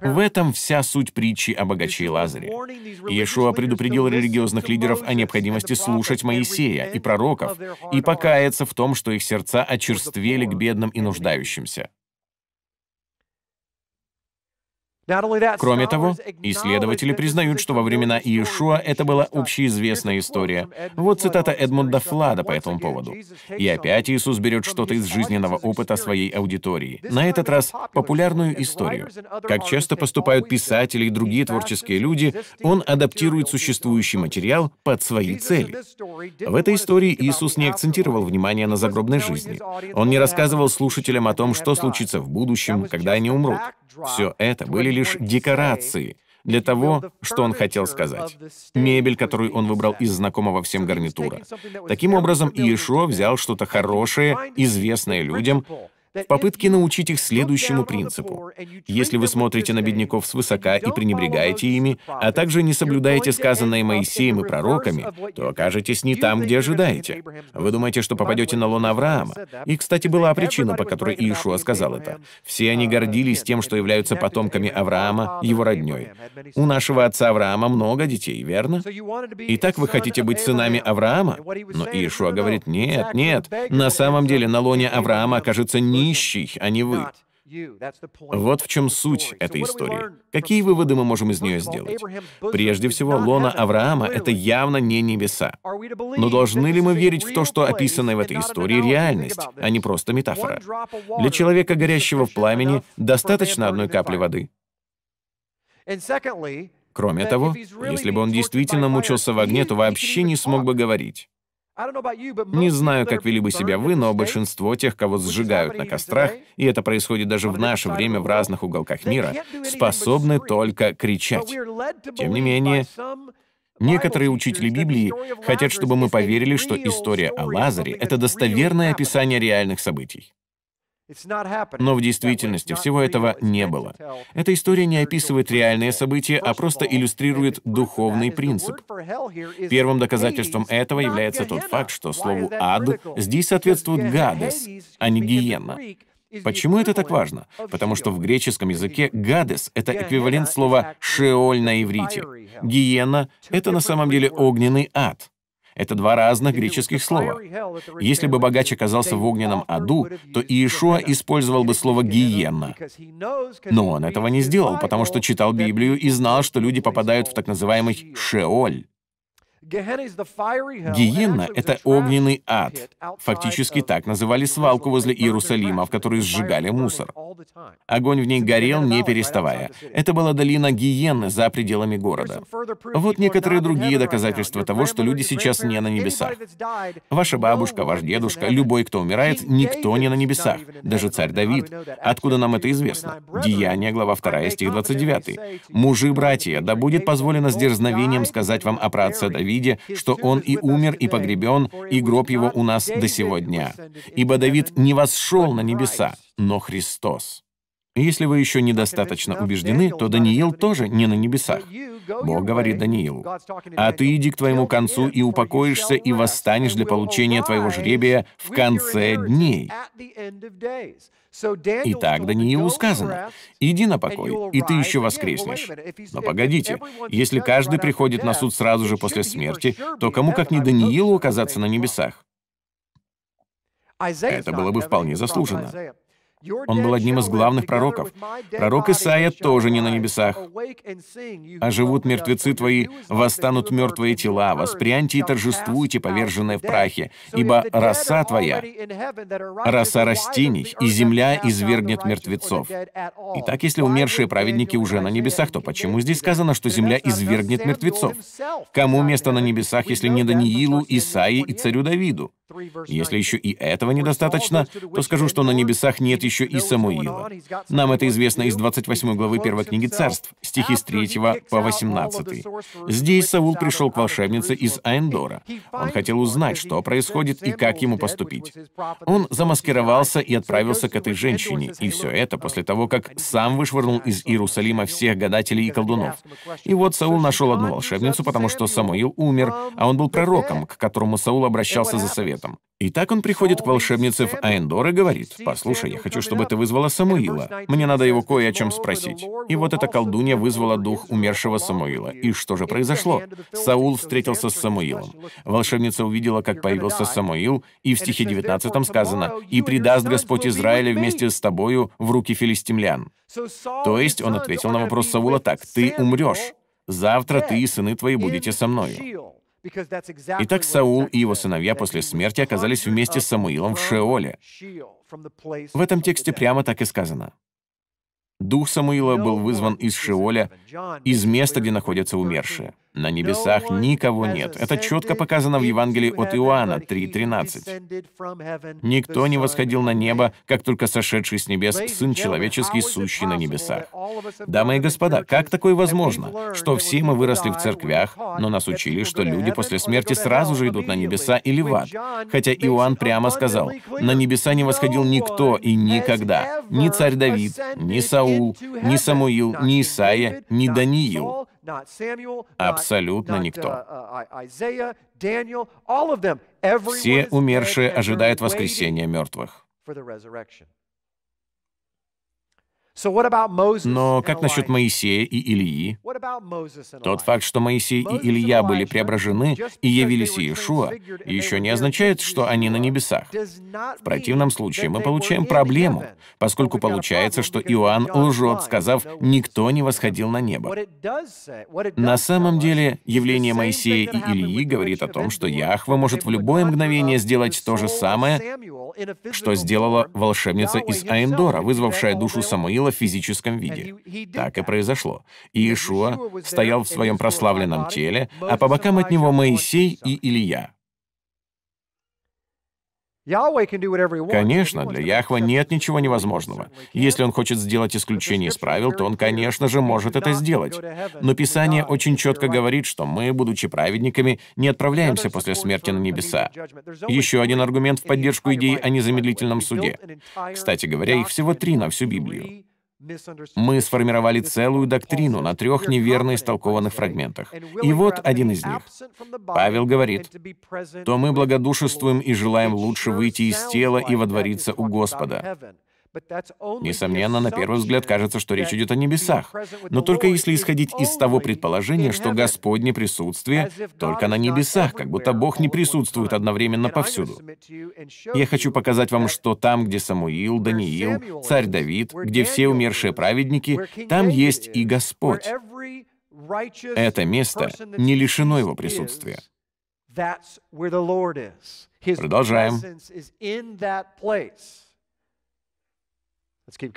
В этом вся суть притчи о богаче и Лазаре. Иешуа предупредил религиозных лидеров о необходимости слушать Моисея и пророков и покаяться в том, что их сердца очерствели к бедным и нуждающимся. Кроме того, исследователи признают, что во времена Иешуа это была общеизвестная история. Вот цитата Эдмунда Флада по этому поводу. «И опять Иисус берет что-то из жизненного опыта своей аудитории, на этот раз популярную историю. Как часто поступают писатели и другие творческие люди, он адаптирует существующий материал под свои цели. В этой истории Иисус не акцентировал внимание на загробной жизни. Он не рассказывал слушателям о том, что случится в будущем, когда они умрут. Все это были лишь декорации для того, что он хотел сказать. Мебель, которую он выбрал из знакомого всем гарнитура. Таким образом, Иешуа взял что-то хорошее, известное людям, в попытке научить их следующему принципу. Если вы смотрите на бедняков свысока и пренебрегаете ими, а также не соблюдаете сказанное Моисеем и пророками, то окажетесь не там, где ожидаете. Вы думаете, что попадете на лон Авраама. И, кстати, была причина, по которой Иешуа сказал это. Все они uh, гордились тем, что являются потомками Авраама, его родней. У нашего отца Авраама много детей, верно? Итак, вы хотите быть сынами Авраама? Но Иешуа говорит, нет, нет, на самом деле на лоне Авраама окажется не нищий, а не вы. Вот в чем суть этой истории. Какие выводы мы можем из нее сделать? Прежде всего, лона Авраама — это явно не небеса. Но должны ли мы верить в то, что описанное в этой истории реальность, а не просто метафора? Для человека, горящего в пламени, достаточно одной капли воды. Кроме того, если бы он действительно мучился в огне, то вообще не смог бы говорить. Не знаю, как вели бы себя вы, но большинство тех, кого сжигают на кострах, и это происходит даже в наше время в разных уголках мира, способны только кричать. Тем не менее, Некоторые учители Библии хотят, чтобы мы поверили, что история о Лазаре — это достоверное описание реальных событий. Но в действительности всего этого не было. Эта история не описывает реальные события, а просто иллюстрирует духовный принцип. Первым доказательством этого является тот факт, что слову «ад» здесь соответствует «гадес», а не «гиена». Почему это так важно? Потому что в греческом языке «гадес» — это эквивалент слова «шеоль» на иврите. «Гиена» — это на самом деле огненный ад. Это два разных греческих слова. Если бы богач оказался в огненном аду, то Иешуа использовал бы слово «гиенна». Но он этого не сделал, потому что читал Библию и знал, что люди попадают в так называемый «шеоль». Гиенна — это огненный ад. Фактически так называли свалку возле Иерусалима, в которой сжигали мусор. Огонь в ней горел, не переставая. Это была долина Гиенны за пределами города. Вот некоторые другие доказательства того, что люди сейчас не на небесах. Ваша бабушка, ваш дедушка, любой, кто умирает, никто не на небесах. Даже царь Давид. Откуда нам это известно? Деяние, глава 2, стих 29. «Мужи, братья, да будет позволено с дерзновением сказать вам о праотце Давиде, Давиде, что он и умер, и погребен, и гроб его у нас до сего дня. Ибо Давид не восшел на небеса, но Христос. Если вы еще недостаточно убеждены, то Даниил тоже не на небесах. Бог говорит Даниилу, «А ты иди к твоему концу и упокоишься, и восстанешь для получения твоего жребия в конце дней». Итак, Даниилу сказано, «Иди на покой, и ты еще воскреснешь». Но погодите, если каждый приходит на суд сразу же после смерти, то кому как не Даниилу оказаться на небесах? Это было бы вполне заслуженно. Он был одним из главных пророков. Пророк Исаия тоже не на небесах. «А живут мертвецы твои, восстанут мертвые тела, воспряньте и торжествуйте, поверженные в прахе, ибо роса твоя, роса растений, и земля извергнет мертвецов». Итак, если умершие праведники уже на небесах, то почему здесь сказано, что земля извергнет мертвецов? Кому место на небесах, если не Даниилу, Исаии и царю Давиду? Если еще и этого недостаточно, то скажу, что на небесах нет еще еще и Самуила. Нам это известно из 28 главы первой книги царств, стихи с 3 по 18. Здесь Саул пришел к волшебнице из Аендора. Он хотел узнать, что происходит и как ему поступить. Он замаскировался и отправился к этой женщине, и все это после того, как сам вышвырнул из Иерусалима всех гадателей и колдунов. И вот Саул нашел одну волшебницу, потому что Самуил умер, а он был пророком, к которому Саул обращался за советом. И так он приходит к волшебнице в Аэндор и говорит, «Послушай, я хочу, чтобы ты вызвала Самуила. Мне надо его кое о чем спросить». И вот эта колдунья вызвала дух умершего Самуила. И что же произошло? Саул встретился с Самуилом. Волшебница увидела, как появился Самуил, и в стихе 19 сказано, «И предаст Господь Израиля вместе с тобою в руки филистимлян». То есть он ответил на вопрос Саула так, «Ты умрешь. Завтра ты и сыны твои будете со мною». Итак, Саул и его сыновья после смерти оказались вместе с Самуилом в Шеоле. В этом тексте прямо так и сказано. Дух Самуила был вызван из Шиоля, из места, где находятся умершие. На небесах никого нет. Это четко показано в Евангелии от Иоанна 3.13. Никто не восходил на небо, как только сошедший с небес Сын Человеческий, сущий на небесах. Дамы и господа, как такое возможно, что все мы выросли в церквях, но нас учили, что люди после смерти сразу же идут на небеса или в ад? Хотя Иоанн прямо сказал, «На небеса не восходил никто и никогда, ни царь Давид, ни Саул, Яу, ни Самуил, ни Исаия, ни Даниил. Абсолютно никто. Uh, uh, Все умершие ожидают воскресения мертвых. Но как насчет Моисея и Ильи? Тот факт, что Моисей и Илья были преображены и явились Иешуа, еще не означает, что они на небесах. В противном случае мы получаем проблему, поскольку получается, что Иоанн лжет, сказав, «Никто не восходил на небо». На самом деле, явление Моисея и Ильи говорит о том, что Яхва может в любое мгновение сделать то же самое, что сделала волшебница из Аендора, вызвавшая душу Самуила исцелила в физическом виде. Так и произошло. Иешуа стоял в своем прославленном теле, а по бокам от него Моисей и Илья. Конечно, для Яхва нет ничего невозможного. Если он хочет сделать исключение из правил, то он, конечно же, может это сделать. Но Писание очень четко говорит, что мы, будучи праведниками, не отправляемся после смерти на небеса. Еще один аргумент в поддержку идеи о незамедлительном суде. Кстати говоря, их всего три на всю Библию. Мы сформировали целую доктрину на трех неверно истолкованных фрагментах. И вот один из них. Павел говорит, «То мы благодушествуем и желаем лучше выйти из тела и водвориться у Господа». Несомненно, на первый взгляд кажется, что речь идет о небесах, но только если исходить из того предположения, что Господне присутствие только на небесах, как будто Бог не присутствует одновременно повсюду. Я хочу показать вам, что там, где Самуил, Даниил, царь Давид, где все умершие праведники, там есть и Господь. Это место не лишено его присутствия. Продолжаем.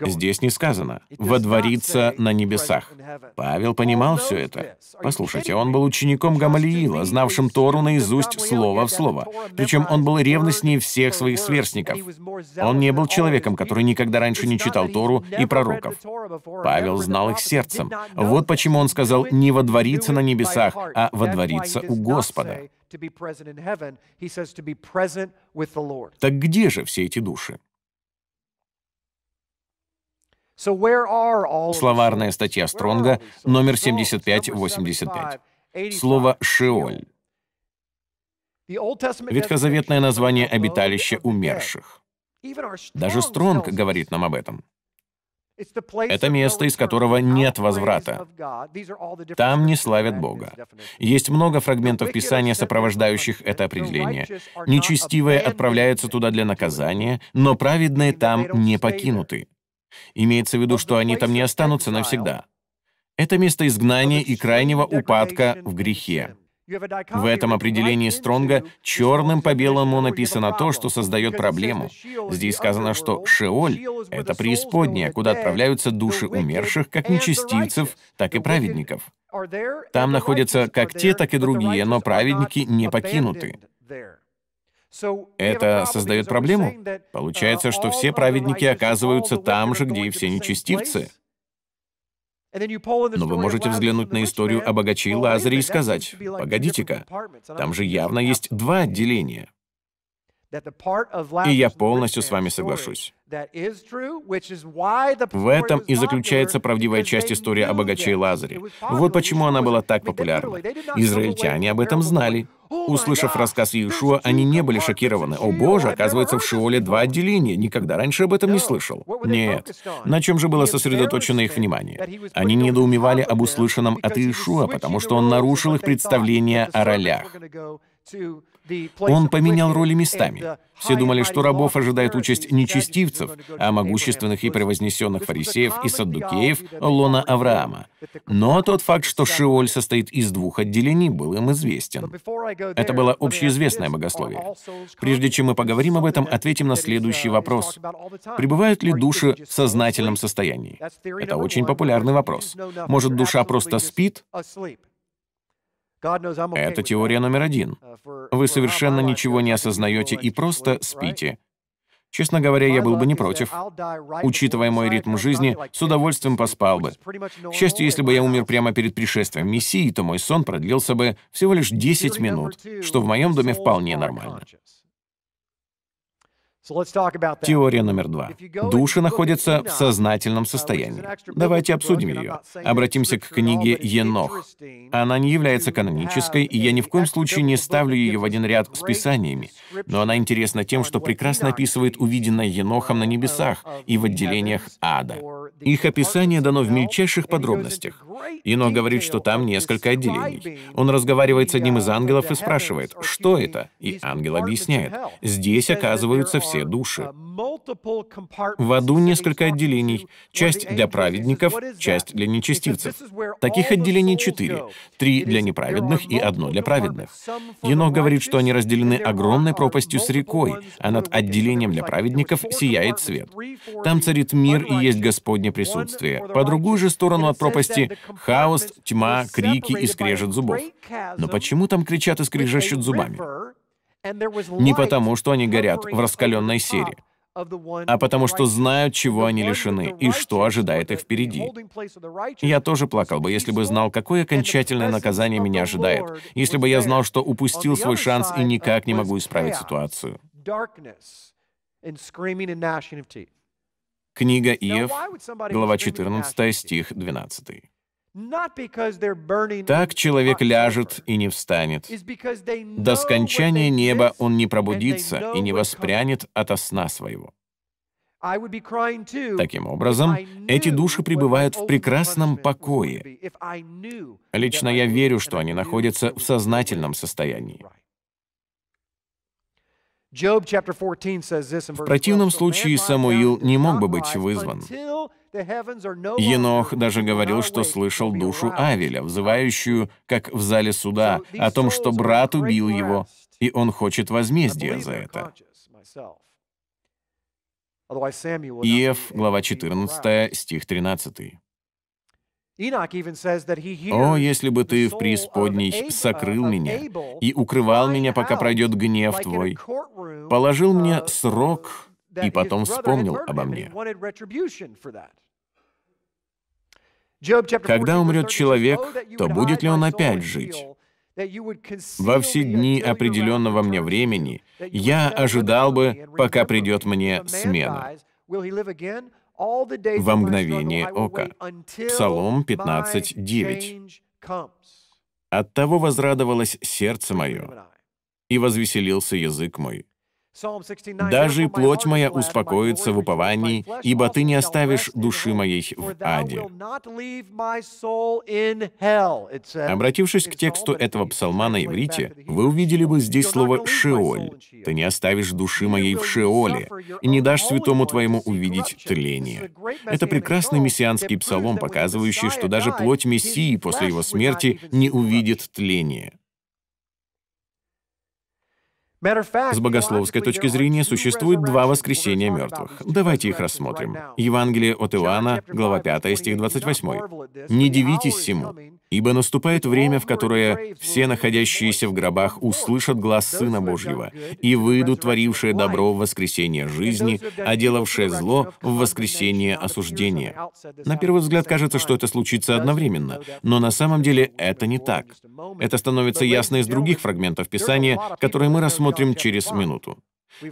Здесь не сказано «водвориться на небесах». Павел понимал все это. Послушайте, он был учеником Гамалиила, знавшим Тору наизусть слово в слово. Причем он был ревностнее всех своих сверстников. Он не был человеком, который никогда раньше не читал Тору и пророков. Павел знал их сердцем. Вот почему он сказал «не водвориться на небесах», а «водвориться у Господа». Так где же все эти души? Словарная статья Стронга, номер 7585. Слово шиоль. Ветхозаветное название обиталища умерших. Даже Стронг говорит нам об этом. Это место, из которого нет возврата. Там не славят Бога. Есть много фрагментов Писания, сопровождающих это определение. Нечестивые отправляются туда для наказания, но праведные там не покинуты. Имеется в виду, что они там не останутся навсегда. Это место изгнания и крайнего упадка в грехе. В этом определении Стронга черным по белому написано то, что создает проблему. Здесь сказано, что Шеоль — это преисподняя, куда отправляются души умерших, как нечестивцев, так и праведников. Там находятся как те, так и другие, но праведники не покинуты. Это создает проблему. Uh, Получается, что все праведники оказываются там же, где и все нечестивцы. Но вы можете взглянуть на историю о богаче и Лазаре и сказать, «Погодите-ка, там же явно есть два отделения». И я полностью с вами соглашусь. В этом и заключается правдивая часть истории о богаче Лазаре. Вот почему она была так популярна. Израильтяне об этом знали. Услышав рассказ Иешуа, они не были шокированы. «О боже, оказывается, в Шиоле два отделения. Никогда раньше об этом не слышал». Нет. На чем же было сосредоточено их внимание? Они недоумевали об услышанном от Иешуа, потому что он нарушил их представление о ролях. Он поменял роли местами. Все думали, что рабов ожидает участь нечестивцев, а могущественных и превознесенных фарисеев и саддукеев — лона Авраама. Но тот факт, что Шиоль состоит из двух отделений, был им известен. Это было общеизвестное богословие. Прежде чем мы поговорим об этом, ответим на следующий uh, вопрос. Пребывают ли души в сознательном состоянии? Это очень популярный вопрос. Может, душа просто спит? Это теория номер один. Uh, Вы совершенно ничего не осознаете и просто спите. Честно говоря, я был бы не против. Учитывая мой ритм жизни, с удовольствием поспал бы. К счастью, если бы я умер прямо перед пришествием Мессии, то мой сон продлился бы всего лишь 10 минут, что в моем доме вполне нормально. Теория номер два. Души находятся в сознательном uh, состоянии. Давайте обсудим ее. Обратимся к книге Енох. Она не является канонической, и я ни в коем случае не ставлю ее в один ряд с писаниями, но она интересна тем, что прекрасно описывает увиденное Енохом на небесах и в отделениях ада. Их описание дано в мельчайших подробностях. Ино говорит, что там несколько отделений. Он разговаривает с одним из ангелов и спрашивает, что это? И ангел объясняет, здесь оказываются все души. В аду несколько отделений. Часть для праведников, часть для нечестивцев. Таких отделений четыре. Три для неправедных и одно для праведных. Енох говорит, что они разделены огромной пропастью с рекой, а над отделением для праведников сияет свет. Там царит мир и есть Господь сотни присутствия. По другую же сторону от пропасти — хаос, тьма, крики и скрежет зубов. Но почему там кричат и скрежещут зубами? Не потому, что они горят в раскаленной сере, а потому что знают, чего они лишены и что ожидает их впереди. Я тоже плакал бы, если бы знал, какое окончательное наказание меня ожидает, если бы я знал, что упустил свой шанс и никак не могу исправить ситуацию. Книга Иов, глава 14, стих 12. Так человек ляжет и не встанет. До скончания неба он не пробудится и не воспрянет от сна своего. Таким образом, эти души пребывают в прекрасном покое. Лично я верю, что они находятся в сознательном состоянии. В противном случае Самуил не мог бы быть вызван. Енох даже говорил, что слышал душу Авеля, взывающую, как в зале суда, о том, что брат убил его, и он хочет возмездия за это. Иев, глава 14, стих 13. «О, если бы ты в преисподней сокрыл меня и укрывал меня, пока пройдет гнев твой, положил мне uh, срок и потом вспомнил обо мне». Когда умрет человек, oh, то будет ли он опять жить? Во все дни определенного мне времени я ожидал бы, пока придет мне смена во мгновение ока. Псалом 15.9. «Оттого возрадовалось сердце мое, и возвеселился язык мой. Даже плоть моя успокоится в уповании, ибо ты не оставишь души моей в аде. Обратившись к тексту этого псалма на иврите, вы увидели бы здесь слово «шеоль». Ты не оставишь души моей в шеоле и не дашь святому твоему увидеть тление. Это прекрасный мессианский псалом, показывающий, что даже плоть Мессии после его смерти не увидит тление. С богословской точки зрения существует два воскресения мертвых. Давайте их рассмотрим. Евангелие от Иоанна, глава 5, стих 28. «Не дивитесь всему, Ибо наступает время, в которое все находящиеся в гробах услышат глаз Сына Божьего, и выйдут творившие добро в воскресение жизни, а делавшие зло в воскресение осуждения. На первый взгляд кажется, что это случится одновременно, но на самом деле это не так. Это становится ясно из других фрагментов Писания, которые мы рассмотрим через минуту.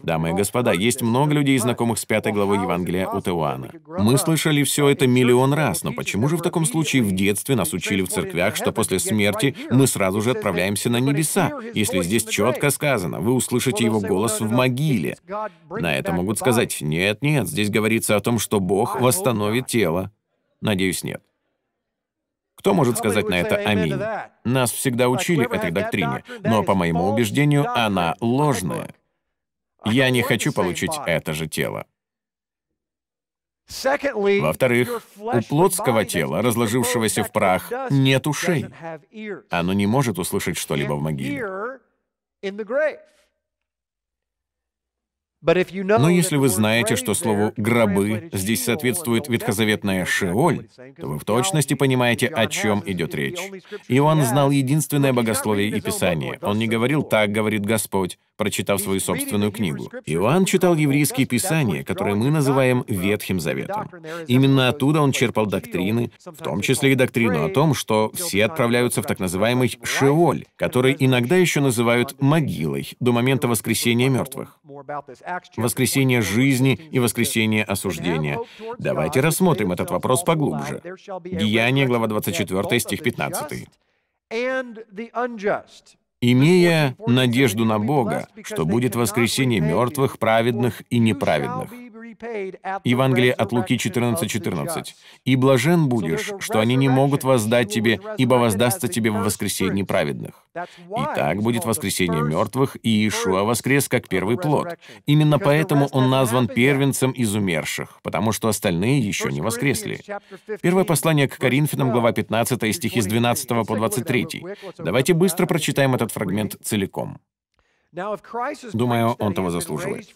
Дамы и господа, есть много людей, знакомых с пятой главой Евангелия от Иоанна. Мы слышали все это миллион раз, но почему же в таком случае в детстве нас учили в церквях, что после смерти мы сразу же отправляемся на небеса, если здесь четко сказано, вы услышите его голос в могиле? На это могут сказать, нет, нет, здесь говорится о том, что Бог восстановит тело. Надеюсь, нет. Кто может сказать на это «Аминь»? Нас всегда учили этой доктрине, но, по моему убеждению, она ложная. А Я не хочу получить это же тело. Во-вторых, у плотского тела, разложившегося в прах, нет ушей. Оно не может услышать что-либо в могиле. Но если вы знаете, что слову «гробы» здесь соответствует ветхозаветное «шеоль», то вы в точности понимаете, о чем идет речь. Иоанн знал единственное богословие и Писание. Он не говорил «так говорит Господь», прочитав свою собственную книгу. Иоанн читал еврейские писания, которые мы называем Ветхим Заветом. Именно оттуда он черпал доктрины, в том числе и доктрину о том, что все отправляются в так называемый Шеоль, который иногда еще называют могилой, до момента воскресения мертвых. Воскресение жизни и воскресение осуждения. Давайте рассмотрим этот вопрос поглубже. Деяние, глава 24, стих 15 имея надежду на Бога, что будет воскресение мертвых, праведных и неправедных. Евангелие от Луки 14:14. 14. «И блажен будешь, что они не могут воздать тебе, ибо воздастся тебе в воскресенье праведных». И так будет воскресение мертвых, и Иешуа воскрес как первый плод. Именно поэтому он назван первенцем из умерших, потому что остальные еще не воскресли. Первое послание к Коринфянам, глава 15, стихи с 12 по 23. Давайте быстро прочитаем этот фрагмент целиком. Думаю, он того заслуживает.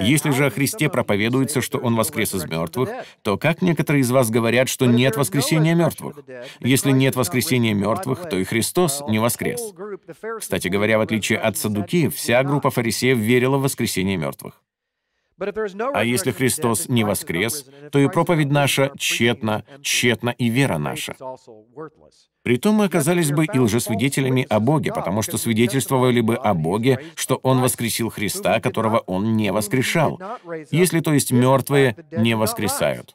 Если же о Христе проповедуется, что он воскрес из мертвых, то как некоторые из вас говорят, что нет воскресения мертвых? Если нет воскресения мертвых, то и Христос не воскрес. Кстати говоря, в отличие от Садуки, вся группа фарисеев верила в воскресение мертвых. А если Христос не воскрес, то и проповедь наша тщетна, тщетна и вера наша. Притом мы оказались бы и лжесвидетелями о Боге, потому что свидетельствовали бы о Боге, что Он воскресил Христа, которого Он не воскрешал, если, то есть, мертвые не воскресают.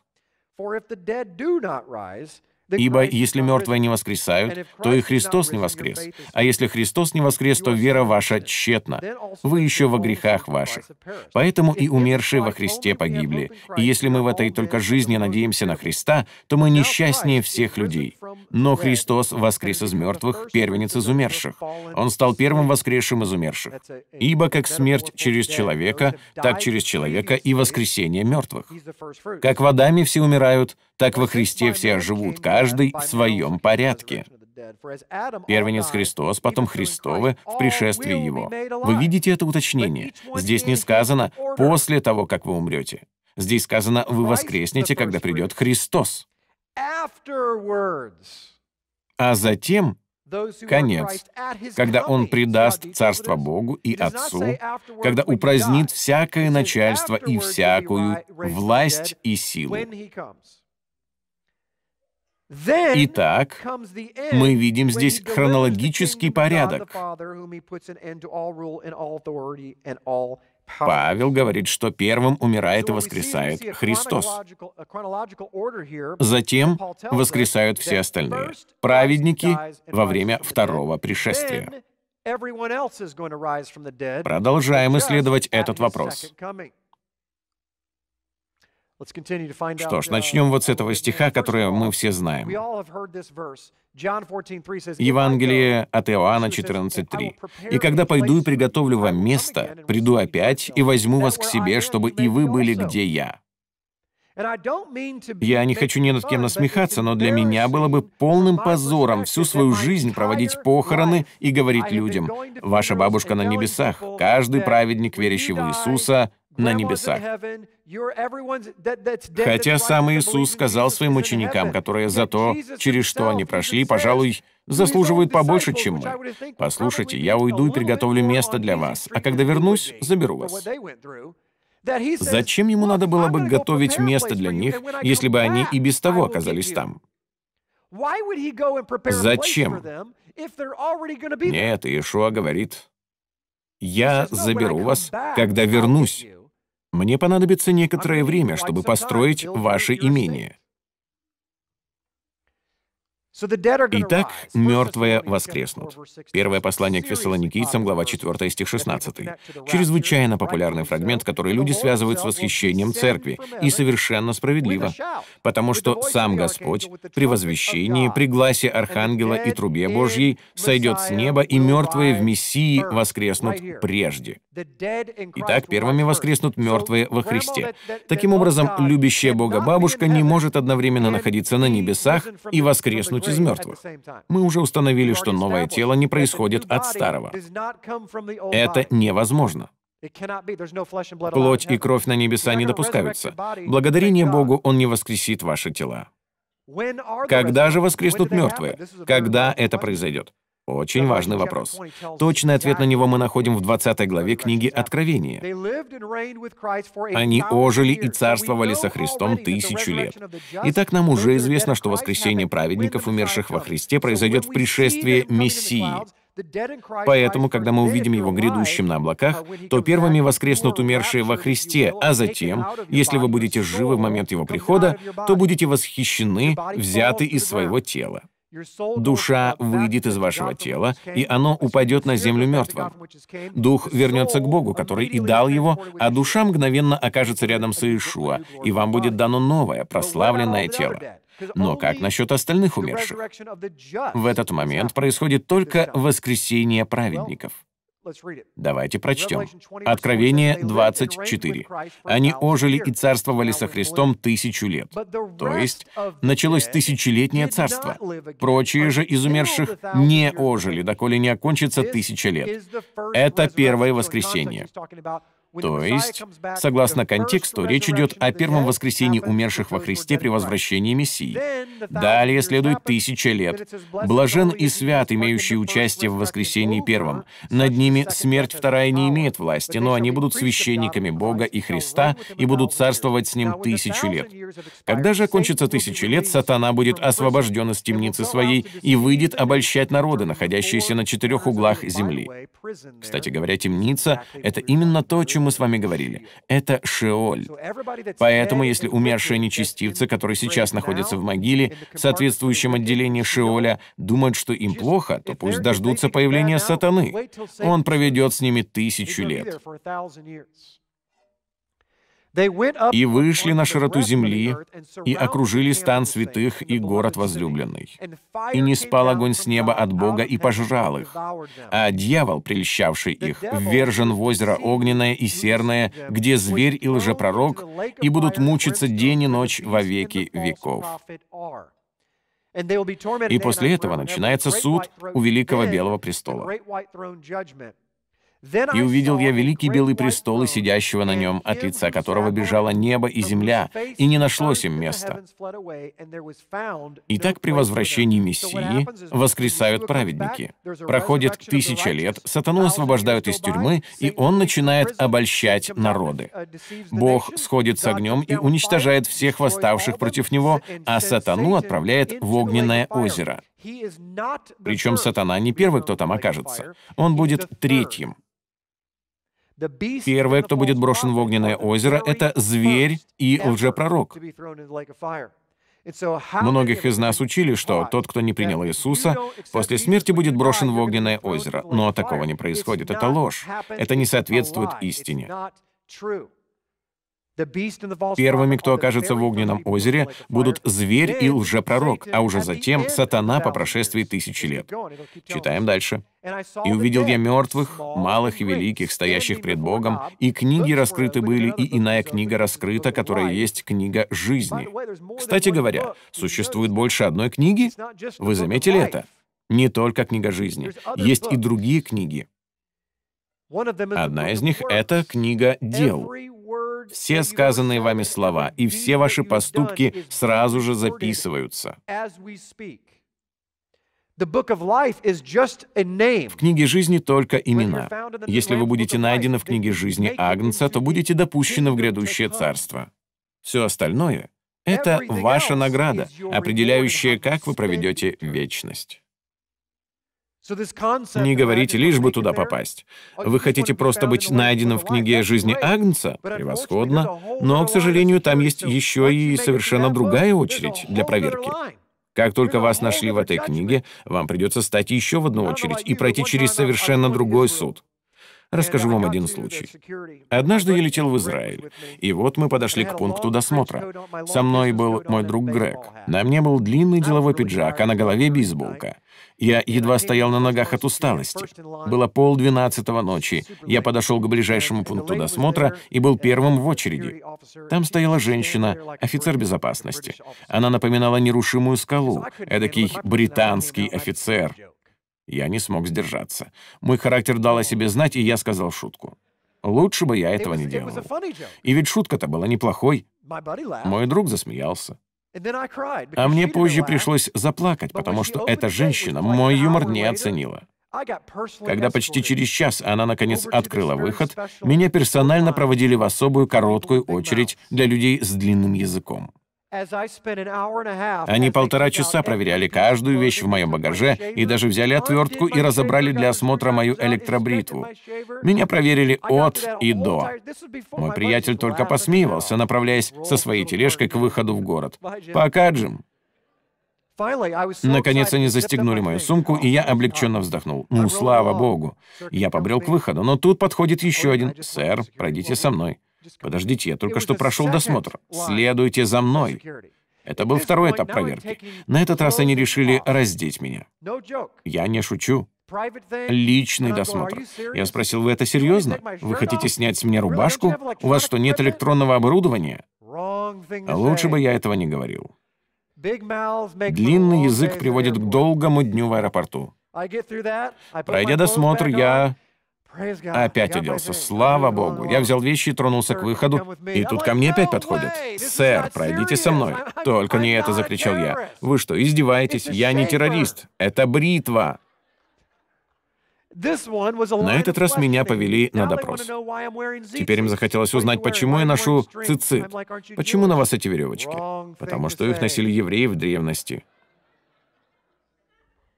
Ибо если мертвые не воскресают, то и Христос не воскрес. А если Христос не воскрес, то вера ваша тщетна. Вы еще во грехах ваших. Поэтому и умершие во Христе погибли. И если мы в этой только жизни надеемся на Христа, то мы несчастнее всех людей. Но Христос воскрес из мертвых, первенец из умерших. Он стал первым воскресшим из умерших. Ибо как смерть через человека, так через человека и воскресение мертвых. Как в Адаме все умирают, так во Христе все оживут, каждый в своем порядке. Первенец Христос, потом Христовы в пришествии Его. Вы видите это уточнение? Здесь не сказано «после того, как вы умрете». Здесь сказано «вы воскреснете, когда придет Христос». А затем конец, когда Он предаст царство Богу и Отцу, когда упразднит всякое начальство и всякую власть и силу. Итак, мы видим здесь хронологический порядок. Павел говорит, что первым умирает и воскресает Христос. Затем воскресают все остальные, праведники во время второго пришествия. Продолжаем исследовать этот вопрос. Что ж, начнем вот с этого стиха, который мы все знаем. Евангелие от Иоанна 14.3. «И когда пойду и приготовлю вам место, приду опять и возьму вас к себе, чтобы и вы были, где я». Я не хочу ни над кем насмехаться, но для меня было бы полным позором всю свою жизнь проводить похороны и говорить людям, «Ваша бабушка на небесах, каждый праведник, верящий в Иисуса, на небесах. Хотя сам Иисус сказал своим ученикам, которые за то, через что они прошли, пожалуй, заслуживают побольше, чем мы. «Послушайте, я уйду и приготовлю место для вас, а когда вернусь, заберу вас». Зачем ему надо было бы готовить место для них, если бы они и без того оказались там? Зачем? Нет, Иешуа говорит, «Я заберу вас, когда вернусь». Мне понадобится некоторое время, чтобы построить ваше имение. Итак, мертвые воскреснут. Первое послание к фессалоникийцам, глава 4, стих 16. Чрезвычайно популярный фрагмент, который люди связывают с восхищением церкви, и совершенно справедливо, потому что сам Господь при возвещении, при гласе архангела и трубе Божьей сойдет с неба, и мертвые в Мессии воскреснут прежде. Итак, первыми воскреснут мертвые во Христе. Таким образом, любящая Бога бабушка не может одновременно находиться на небесах и воскреснуть воскреснуть из мертвых. Мы уже установили, что новое тело не происходит от старого. Это невозможно. Плоть и кровь на небеса не допускаются. Благодарение Богу Он не воскресит ваши тела. Когда же воскреснут мертвые? Когда это произойдет? Очень важный вопрос. Точный ответ на него мы находим в 20 главе книги Откровения. Они ожили и царствовали со Христом тысячу лет. Итак, нам уже известно, что воскресение праведников, умерших во Христе, произойдет в пришествии Мессии. Поэтому, когда мы увидим его грядущим на облаках, то первыми воскреснут умершие во Христе, а затем, если вы будете живы в момент его прихода, то будете восхищены, взяты из своего тела. Душа выйдет из вашего тела, и оно упадет на землю мертвым. Дух вернется к Богу, который и дал его, а душа мгновенно окажется рядом с Иешуа, и вам будет дано новое, прославленное тело. Но как насчет остальных умерших? В этот момент происходит только воскресение праведников. Давайте прочтем. Откровение 24. «Они ожили и царствовали со Христом тысячу лет». То есть началось тысячелетнее царство. Прочие же из умерших не ожили, доколе не окончится тысяча лет. Это первое воскресение. То есть, согласно контексту, речь идет о первом воскресении умерших во Христе при возвращении Мессии. Далее следует тысяча лет. Блажен и свят, имеющие участие в воскресении первом. Над ними смерть вторая не имеет власти, но они будут священниками Бога и Христа и будут царствовать с ним тысячу лет. Когда же окончится тысяча лет, сатана будет освобожден из темницы своей и выйдет обольщать народы, находящиеся на четырех углах земли. Кстати говоря, темница — это именно то, чем мы с вами говорили. Это Шеоль. Поэтому, если умершие нечестивцы, которые сейчас находятся в могиле, в соответствующем отделении Шеоля, думают, что им плохо, то пусть дождутся появления сатаны. Он проведет с ними тысячу лет и вышли на широту земли, и окружили стан святых и город возлюбленный. И не спал огонь с неба от Бога и пожрал их, а дьявол, прельщавший их, ввержен в озеро огненное и серное, где зверь и лжепророк, и будут мучиться день и ночь во веки веков. И после этого начинается суд у Великого Белого Престола. И увидел я великий белый престол и сидящего на нем, от лица которого бежало небо и земля, и не нашлось им места. Итак, при возвращении Мессии воскресают праведники. Проходит тысяча лет, сатану освобождают из тюрьмы, и он начинает обольщать народы. Uh, Бог сходит с огнем и уничтожает всех восставших против него, а сатану отправляет в огненное озеро. Причем сатана не первый, кто там окажется. Он будет третьим. Первое, кто будет брошен в огненное озеро, это зверь и лжепророк. Многих из нас учили, что тот, кто не принял Иисуса, после смерти будет брошен в огненное озеро. Но такого не происходит. Это ложь. Это не соответствует истине. Первыми, кто окажется в огненном озере, будут зверь и лжепророк, а уже затем сатана по прошествии тысячи лет. Читаем дальше. «И увидел я мертвых, малых и великих, стоящих пред Богом, и книги раскрыты были, и иная книга раскрыта, которая есть книга жизни». Кстати говоря, существует больше одной книги? Вы заметили это? Не только книга жизни. Есть и другие книги. Одна из них — это книга дел все сказанные вами слова и все ваши поступки сразу же записываются. В книге жизни только имена. Если вы будете найдены в книге жизни Агнца, то будете допущены в грядущее царство. Все остальное — это ваша награда, определяющая, как вы проведете вечность. Не говорите, лишь бы туда попасть. Вы хотите просто быть найденным в книге жизни Агнца? Превосходно. Но, к сожалению, там есть еще и совершенно другая очередь для проверки. Как только вас нашли в этой книге, вам придется стать еще в одну очередь и пройти через совершенно другой суд. Расскажу вам один случай. Однажды я летел в Израиль, и вот мы подошли к пункту досмотра. Со мной был мой друг Грег. На мне был длинный деловой пиджак, а на голове бейсболка. Я едва стоял на ногах от усталости. Было полдвенадцатого ночи. Я подошел к ближайшему пункту досмотра и был первым в очереди. Там стояла женщина, офицер безопасности. Она напоминала нерушимую скалу, эдакий британский офицер. Я не смог сдержаться. Мой характер дал о себе знать, и я сказал шутку. Лучше бы я этого не делал. И ведь шутка-то была неплохой. Мой друг засмеялся. А мне позже пришлось заплакать, потому что эта женщина мой юмор не оценила. Когда почти через час она, наконец, открыла выход, меня персонально проводили в особую короткую очередь для людей с длинным языком. Они полтора часа проверяли каждую вещь в моем багаже и даже взяли отвертку и разобрали для осмотра мою электробритву. Меня проверили от и до. Мой приятель только посмеивался, направляясь со своей тележкой к выходу в город. «Пока, Джим». Наконец они застегнули мою сумку, и я облегченно вздохнул. Ну, слава богу. Я побрел к выходу, но тут подходит еще один. «Сэр, пройдите со мной». Подождите, я только что прошел досмотр. Следуйте за мной. Это был второй этап проверки. На этот раз они решили раздеть меня. Я не шучу. Личный досмотр. Я спросил, вы это серьезно? Вы хотите снять с меня рубашку? У вас что, нет электронного оборудования? Лучше бы я этого не говорил. Длинный язык приводит к долгому дню в аэропорту. Пройдя досмотр, я Опять оделся. Слава богу. Я взял вещи и тронулся к выходу. И тут ко мне опять подходят. «Сэр, пройдите со мной». «Только не это!» — закричал я. «Вы что, издеваетесь? Я не террорист. Это бритва!» На этот раз меня повели на допрос. Теперь им захотелось узнать, почему я ношу цицит. Почему на вас эти веревочки? Потому что их носили евреи в древности.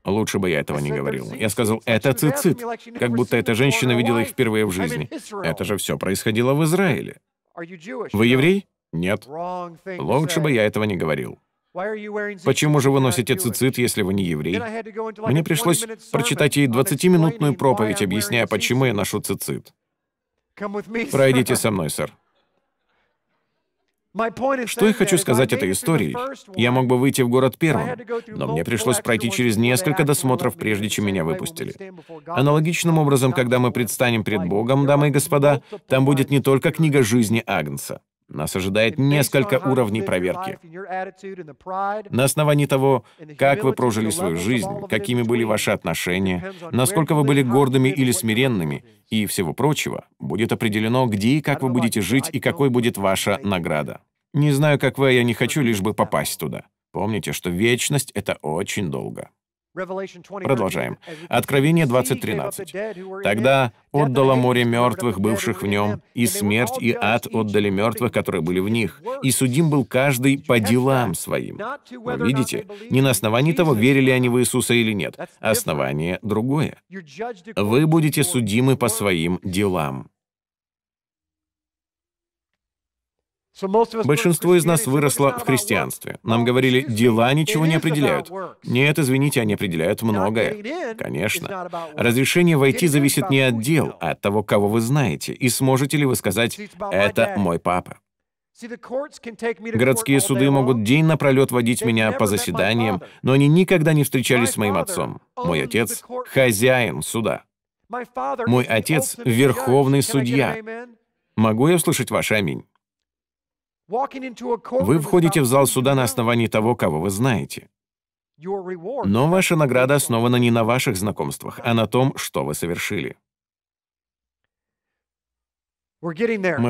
Лучше бы я этого не говорил. Я сказал, это цицит. Как будто эта женщина видела их впервые в жизни. Это же все происходило в Израиле. Вы еврей? Нет. Лучше бы я этого не говорил. Почему же вы носите цицит, если вы не еврей? Мне пришлось прочитать ей 20-минутную проповедь, объясняя, почему я ношу цицит. Пройдите со мной, сэр. Что я хочу сказать этой историей? Я мог бы выйти в город первым, но мне пришлось пройти через несколько досмотров, прежде чем меня выпустили. Аналогичным образом, когда мы предстанем пред Богом, дамы и господа, там будет не только книга жизни Агнца. Нас ожидает несколько уровней проверки. На основании того, как вы прожили свою жизнь, какими были ваши отношения, насколько вы были гордыми или смиренными и всего прочего, будет определено, где и как вы будете жить и какой будет ваша награда. Не знаю, как вы, я не хочу лишь бы попасть туда. Помните, что вечность — это очень долго. Продолжаем. Откровение 20.13. «Тогда отдало море мертвых, бывших в нем, и смерть, и ад отдали мертвых, которые были в них, и судим был каждый по делам своим». Вы видите, не на основании того, верили они в Иисуса или нет. Основание другое. Вы будете судимы по своим делам. Большинство из нас выросло в христианстве. Нам говорили, дела ничего не определяют. Нет, извините, они определяют многое. Конечно. Разрешение войти зависит не от дел, а от того, кого вы знаете, и сможете ли вы сказать «это мой папа». Городские суды могут день напролет водить меня по заседаниям, но они никогда не встречались с моим отцом. Мой отец — хозяин суда. Мой отец — верховный судья. Могу я услышать ваш аминь? Вы входите в зал суда на основании того, кого вы знаете. Но ваша награда основана не на ваших знакомствах, а на том, что вы совершили. Мы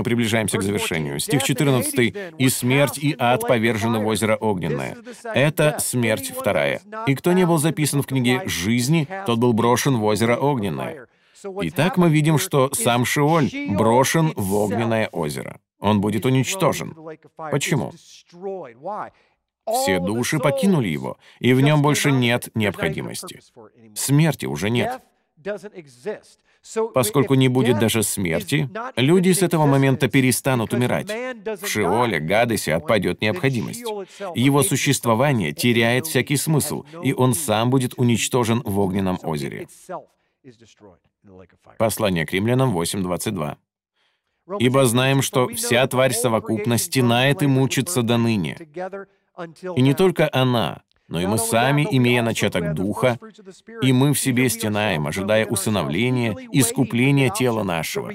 приближаемся к завершению. Стих 14. «И смерть, и ад повержены в озеро Огненное». Это смерть вторая. «И кто не был записан в книге «Жизни», тот был брошен в озеро Огненное». Итак, мы видим, что сам Шиоль брошен в огненное озеро. Он будет уничтожен. Почему? Все души покинули его, и в нем больше нет необходимости. Смерти уже нет. Поскольку не будет даже смерти, люди с этого момента перестанут умирать. В Шиоле, Гадесе отпадет необходимость. Его существование теряет всякий смысл, и он сам будет уничтожен в огненном озере. Послание к римлянам 8.22. «Ибо знаем, что вся тварь совокупно стенает и мучится до ныне. И не только она, но и мы сами, имея начаток Духа, и мы в себе стенаем, ожидая усыновления, искупления тела нашего.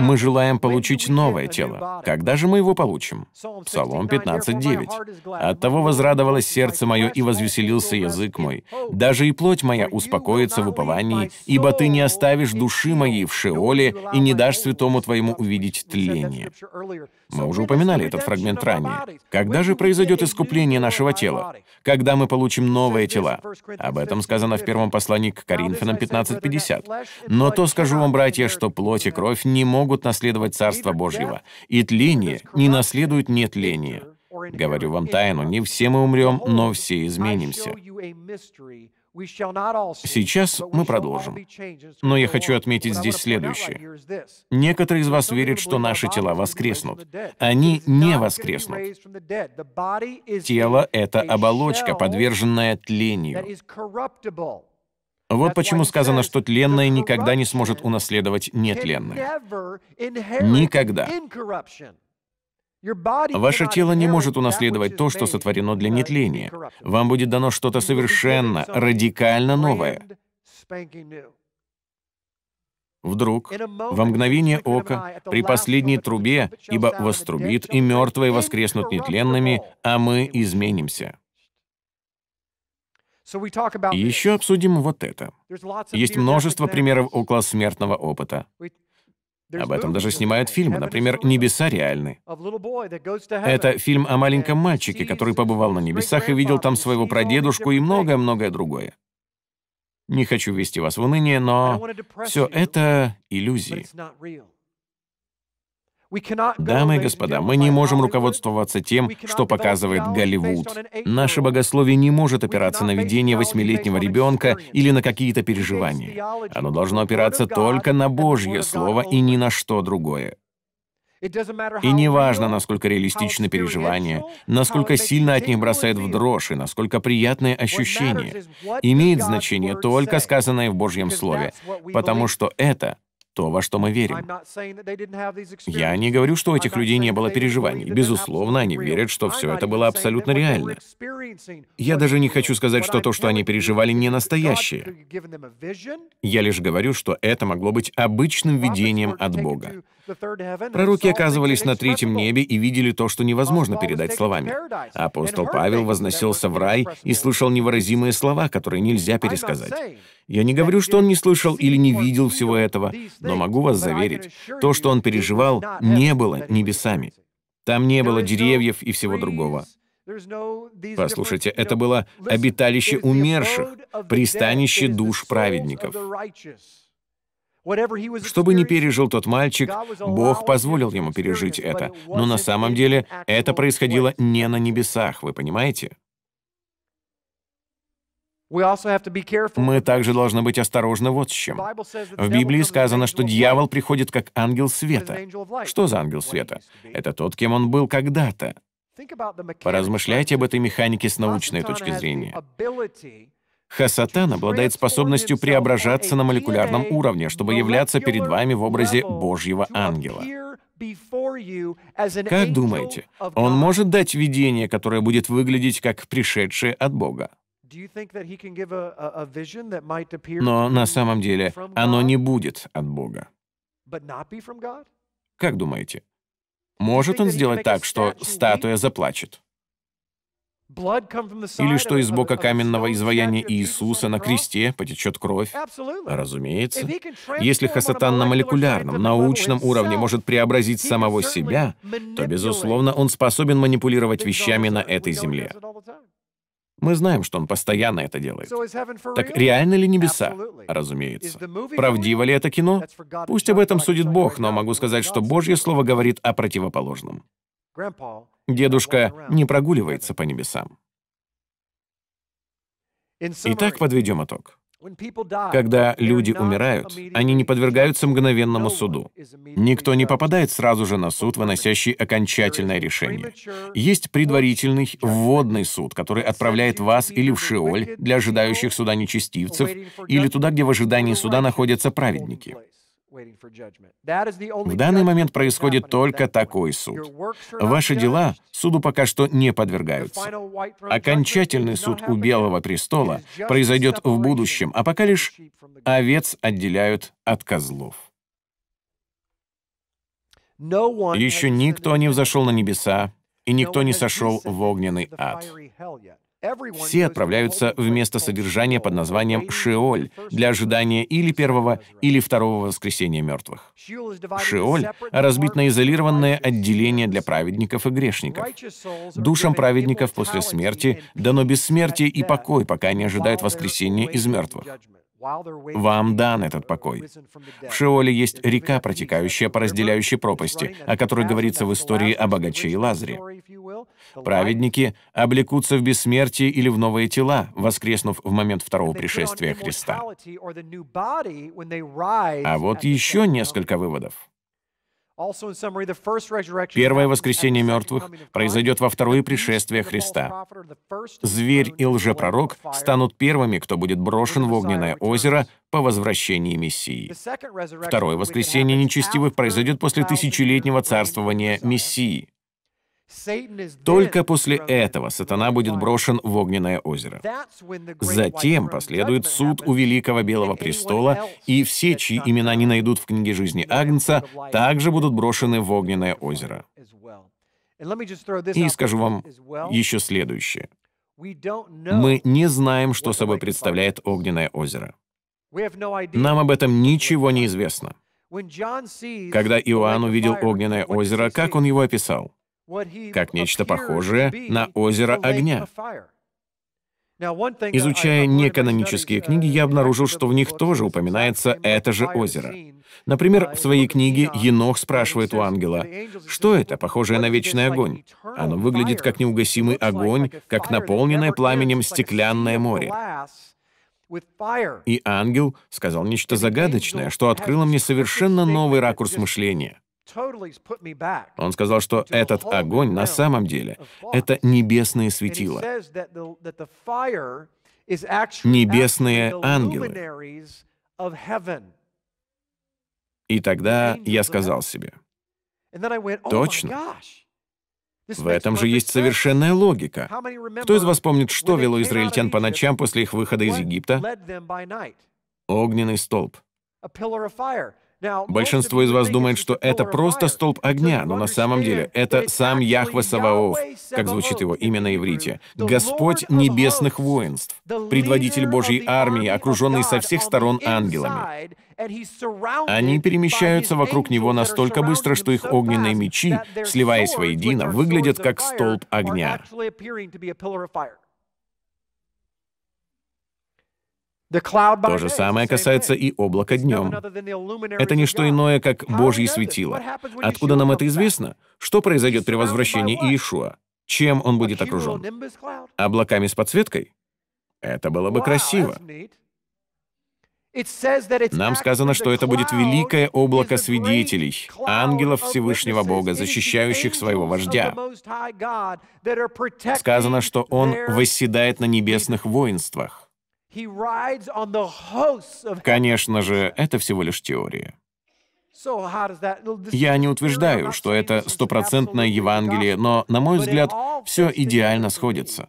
Мы желаем получить новое тело. Когда же мы его получим? Псалом 15.9. «От того возрадовалось сердце мое, и возвеселился язык мой. Даже и плоть моя успокоится в уповании, ибо ты не оставишь души моей в Шеоле и не дашь святому твоему увидеть тление». Мы уже упоминали этот фрагмент ранее. Когда же произойдет искупление нашего тела? Когда мы получим новые тела? Об этом сказано в первом послании к Коринфянам 15.50. «Но то скажу вам, братья, что плоть и кровь не могут наследовать Царство Божьего, и тление не наследует нетление. Говорю вам тайну, не все мы умрем, но все изменимся». Сейчас мы продолжим. Но я хочу отметить здесь следующее. Некоторые из вас верят, что наши тела воскреснут. Они не воскреснут. Тело — это оболочка, подверженная тлению. Вот почему сказано, что тленное никогда не сможет унаследовать нетленное. Никогда. Ваше тело не может унаследовать то, что сотворено для нетления. Вам будет дано что-то совершенно, радикально новое. Вдруг, во мгновение ока, при последней трубе, ибо вострубит, и мертвые воскреснут нетленными, а мы изменимся. Еще обсудим вот это. Есть множество примеров около смертного опыта. Об этом даже снимают фильмы, например, «Небеса реальны». Это фильм о маленьком мальчике, который побывал на небесах и видел там своего прадедушку и многое-многое другое. Не хочу вести вас в уныние, но все это иллюзии. Дамы и господа, мы не можем руководствоваться тем, что показывает Голливуд. Наше богословие не может опираться на видение восьмилетнего ребенка или на какие-то переживания. Оно должно опираться только на Божье Слово и ни на что другое. И не важно, насколько реалистичны переживания, насколько сильно от них бросает в дрожь и насколько приятные ощущения. Имеет значение только сказанное в Божьем Слове, потому что это то, во что мы верим. Я не говорю, что у этих людей не было переживаний. Безусловно, они верят, что все это было абсолютно реально. Я даже не хочу сказать, что то, что они переживали, не настоящее. Я лишь говорю, что это могло быть обычным видением от Бога. Пророки оказывались на третьем небе и видели то, что невозможно передать словами. Апостол Павел возносился в рай и слышал невыразимые слова, которые нельзя пересказать. Я не говорю, что он не слышал или не видел всего этого, но могу вас заверить, то, что он переживал, не было небесами. Там не было деревьев и всего другого. Послушайте, это было обиталище умерших, пристанище душ праведников. Чтобы не пережил тот мальчик, Бог позволил ему пережить это. Но на самом деле это происходило не на небесах, вы понимаете? Мы также должны быть осторожны вот с чем. В Библии сказано, что дьявол приходит как ангел света. Что за ангел света? Это тот, кем он был когда-то. Поразмышляйте об этой механике с научной точки зрения. Хасатан обладает способностью преображаться на молекулярном уровне, чтобы являться перед вами в образе Божьего ангела. Как думаете, он может дать видение, которое будет выглядеть как пришедшее от Бога? Но на самом деле оно не будет от Бога. Как думаете, может он сделать так, что статуя заплачет? Или что из бока каменного изваяния Иисуса на кресте потечет кровь? Разумеется. Если Хасатан на молекулярном, научном уровне может преобразить самого себя, то, безусловно, он способен манипулировать вещами на этой земле. Мы знаем, что он постоянно это делает. Так реально ли небеса? Разумеется. Правдиво ли это кино? Пусть об этом судит Бог, но могу сказать, что Божье Слово говорит о противоположном. Дедушка не прогуливается по небесам. Итак, подведем итог. Когда люди умирают, они не подвергаются мгновенному суду. Никто не попадает сразу же на суд, выносящий окончательное решение. Есть предварительный вводный суд, который отправляет вас или в Шиоль для ожидающих суда нечестивцев, или туда, где в ожидании суда находятся праведники. В данный момент происходит только такой суд. Ваши дела суду пока что не подвергаются. Окончательный суд у Белого престола произойдет в будущем, а пока лишь овец отделяют от козлов. Еще никто не взошел на небеса, и никто не сошел в огненный ад. Все отправляются в место содержания под названием Шеоль для ожидания или первого, или второго воскресения мертвых. Шеоль разбит на изолированное отделение для праведников и грешников. Душам праведников после смерти дано бессмертие и покой, пока они ожидают воскресения из мертвых. Вам дан этот покой. В Шиоле есть река, протекающая по разделяющей пропасти, о которой говорится в истории о богаче и Лазаре. Праведники облекутся в бессмертие или в новые тела, воскреснув в момент второго пришествия Христа. А вот еще несколько выводов. Первое воскресение мертвых произойдет во второе пришествие Христа. Зверь и лжепророк станут первыми, кто будет брошен в огненное озеро по возвращении Мессии. Второе воскресение нечестивых произойдет после тысячелетнего царствования Мессии. Только после этого сатана будет брошен в огненное озеро. Затем последует суд у Великого Белого Престола, и все, чьи имена не найдут в книге жизни Агнца, также будут брошены в огненное озеро. И скажу вам еще следующее. Мы не знаем, что собой представляет огненное озеро. Нам об этом ничего не известно. Когда Иоанн увидел огненное озеро, как он его описал? как нечто похожее на озеро огня. Изучая неканонические книги, я обнаружил, что в них тоже упоминается это же озеро. Например, в своей книге Енох спрашивает у ангела, что это, похожее на вечный огонь? Оно выглядит как неугасимый огонь, как наполненное пламенем стеклянное море. И ангел сказал нечто загадочное, что открыло мне совершенно новый ракурс мышления. Он сказал, что этот огонь на самом деле — это небесные светила. Небесные ангелы. И тогда я сказал себе, oh «Точно, в этом же есть совершенная логика. Кто из вас помнит, что вело израильтян по ночам после их выхода из Египта? Огненный столб. Большинство из вас думает, что это просто столб огня, но на самом деле это сам Яхве Саваоф, как звучит его имя на иврите, Господь небесных воинств, предводитель Божьей армии, окруженный со всех сторон ангелами. Они перемещаются вокруг него настолько быстро, что их огненные мечи, сливаясь воедино, выглядят как столб огня. То же самое касается и облака днем. Это не что иное, как Божье светило. Откуда нам это известно? Что произойдет при возвращении Иешуа? Чем он будет окружен? Облаками с подсветкой? Это было бы красиво. Нам сказано, что это будет великое облако свидетелей, ангелов Всевышнего Бога, защищающих своего вождя. Сказано, что он восседает на небесных воинствах. Конечно же, это всего лишь теория. Я не утверждаю, что это стопроцентное Евангелие, но, на мой взгляд, все идеально сходится.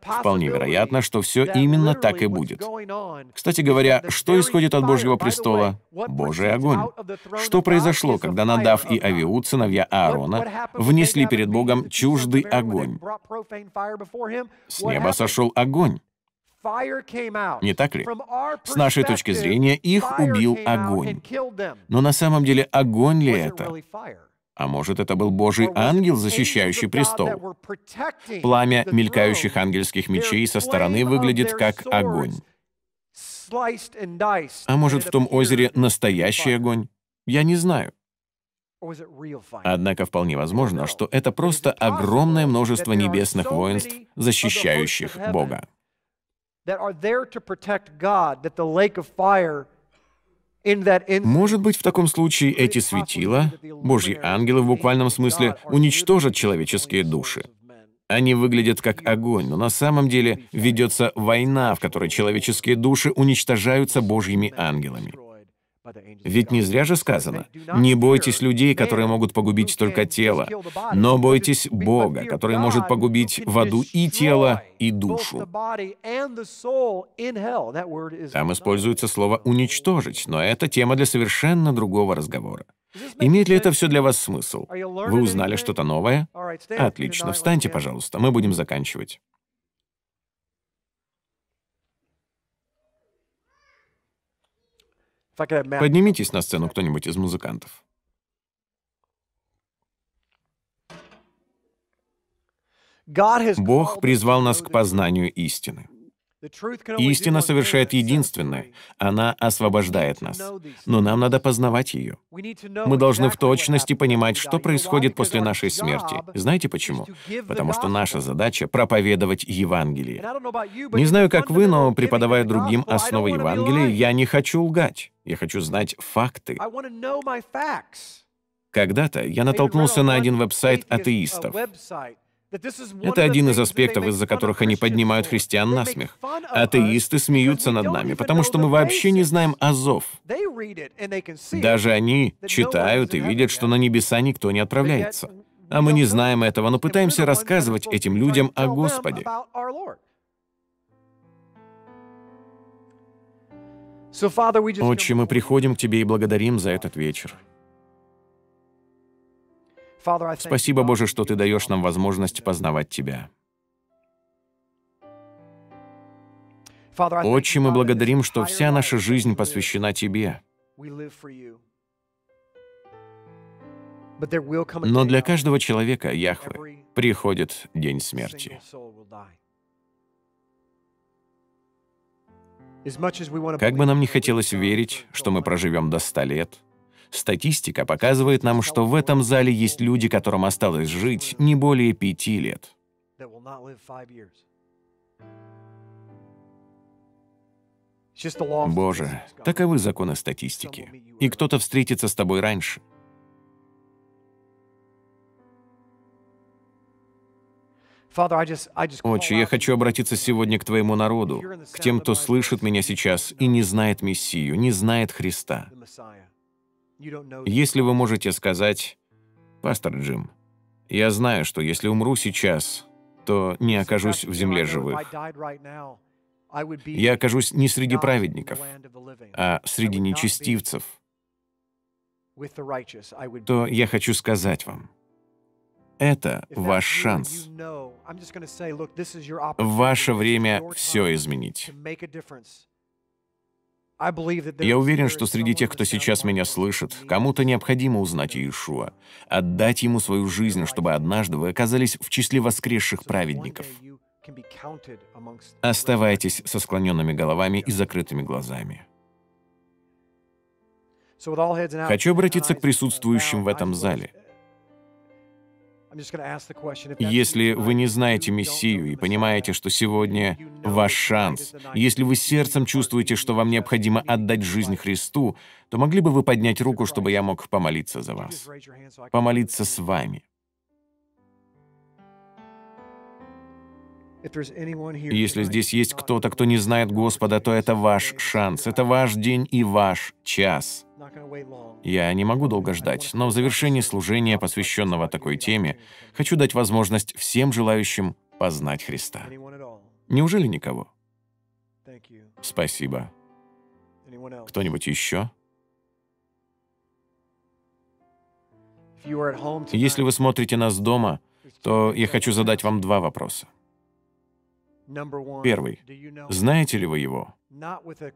Вполне вероятно, что все именно так и будет. Кстати говоря, что исходит от Божьего престола? Божий огонь. Что произошло, когда Надав и Авиуд, сыновья Аарона, внесли перед Богом чуждый огонь? С неба сошел огонь. Не так ли? С нашей точки зрения, их убил огонь. Но на самом деле, огонь ли это? А может, это был Божий ангел, защищающий престол? Пламя мелькающих ангельских мечей со стороны выглядит как огонь. А может, в том озере настоящий огонь? Я не знаю. Однако вполне возможно, что это просто огромное множество небесных воинств, защищающих Бога. Может быть, в таком случае эти светила, Божьи ангелы в буквальном смысле, уничтожат человеческие души. Они выглядят как огонь, но на самом деле ведется война, в которой человеческие души уничтожаются Божьими ангелами. Ведь не зря же сказано, не бойтесь людей, которые могут погубить только тело, но бойтесь Бога, который может погубить в аду и тело, и душу. Там используется слово «уничтожить», но это тема для совершенно другого разговора. Имеет ли это все для вас смысл? Вы узнали что-то новое? Отлично, встаньте, пожалуйста, мы будем заканчивать. Поднимитесь на сцену кто-нибудь из музыкантов. Бог призвал нас к познанию истины. Истина совершает единственное. Она освобождает нас. Но нам надо познавать ее. Мы должны в точности понимать, что происходит после нашей смерти. Знаете почему? Потому что наша задача — проповедовать Евангелие. Не знаю, как вы, но преподавая другим основы Евангелия, я не хочу лгать. Я хочу знать факты. Когда-то я натолкнулся на один веб-сайт атеистов. Это один из аспектов, из-за которых они поднимают христиан на смех. Атеисты смеются над нами, потому что мы вообще не знаем азов. Даже они читают и видят, что на небеса никто не отправляется. А мы не знаем этого, но пытаемся рассказывать этим людям о Господе. Отче, мы приходим к Тебе и благодарим за этот вечер. Спасибо, Боже, что Ты даешь нам возможность познавать Тебя. Отче, мы благодарим, что вся наша жизнь посвящена Тебе. Но для каждого человека, Яхве, приходит день смерти. Как бы нам не хотелось верить, что мы проживем до ста лет, Статистика показывает нам, что в этом зале есть люди, которым осталось жить не более пяти лет. Боже, таковы законы статистики. И кто-то встретится с тобой раньше. Отче, я хочу обратиться сегодня к Твоему народу, к тем, кто слышит меня сейчас и не знает Мессию, не знает Христа. Если вы можете сказать, «Пастор Джим, я знаю, что если умру сейчас, то не окажусь в земле живых. Я окажусь не среди праведников, а среди нечестивцев», то я хочу сказать вам, это ваш шанс. Ваше время все изменить. Я уверен, что среди тех, кто сейчас меня слышит, кому-то необходимо узнать Иешуа, отдать ему свою жизнь, чтобы однажды вы оказались в числе воскресших праведников. Оставайтесь со склоненными головами и закрытыми глазами. Хочу обратиться к uh, присутствующим в этом зале. Если вы не знаете Мессию и понимаете, что сегодня ваш шанс, если вы сердцем чувствуете, что вам необходимо отдать жизнь Христу, то могли бы вы поднять руку, чтобы я мог помолиться за вас, помолиться с вами. Если здесь есть кто-то, кто не знает Господа, то это ваш шанс, это ваш день и ваш час. Я не могу долго ждать, но в завершении служения, посвященного такой теме, хочу дать возможность всем желающим познать Христа. Неужели никого? Спасибо. Кто-нибудь еще? Если вы смотрите нас дома, то я хочу задать вам два вопроса. Первый. Знаете ли вы его?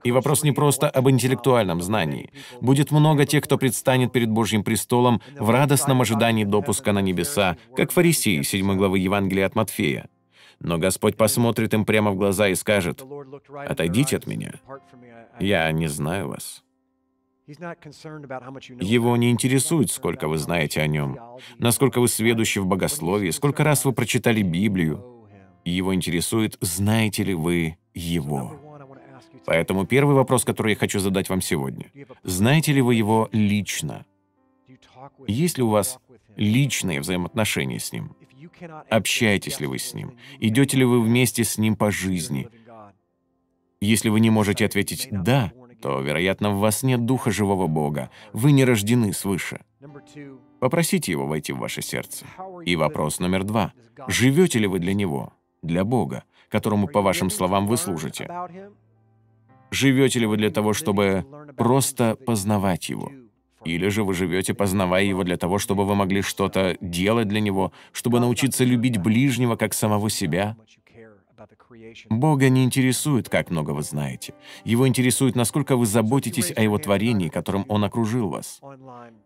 И вопрос не просто об интеллектуальном знании. Будет много тех, кто предстанет перед Божьим престолом в радостном ожидании допуска на небеса, как фарисеи 7 главы Евангелия от Матфея. Но Господь посмотрит им прямо в глаза и скажет, «Отойдите от меня, я не знаю вас». Его не интересует, сколько вы знаете о нем, насколько вы сведущи в богословии, сколько раз вы прочитали Библию, его интересует, знаете ли вы его. Поэтому первый вопрос, который я хочу задать вам сегодня. Знаете ли вы его лично? Есть ли у вас личные взаимоотношения с ним? Общаетесь ли вы с ним? Идете ли вы вместе с ним по жизни? Если вы не можете ответить «да», то, вероятно, в вас нет Духа Живого Бога. Вы не рождены свыше. Попросите Его войти в ваше сердце. И вопрос номер два. Живете ли вы для Него? для Бога, которому, по вашим словам, вы служите? Живете ли вы для того, чтобы просто познавать Его? Или же вы живете, познавая Его для того, чтобы вы могли что-то делать для Него, чтобы научиться любить ближнего, как самого себя? Бога не интересует, как много вы знаете. Его интересует, насколько вы заботитесь о Его творении, которым Он окружил вас.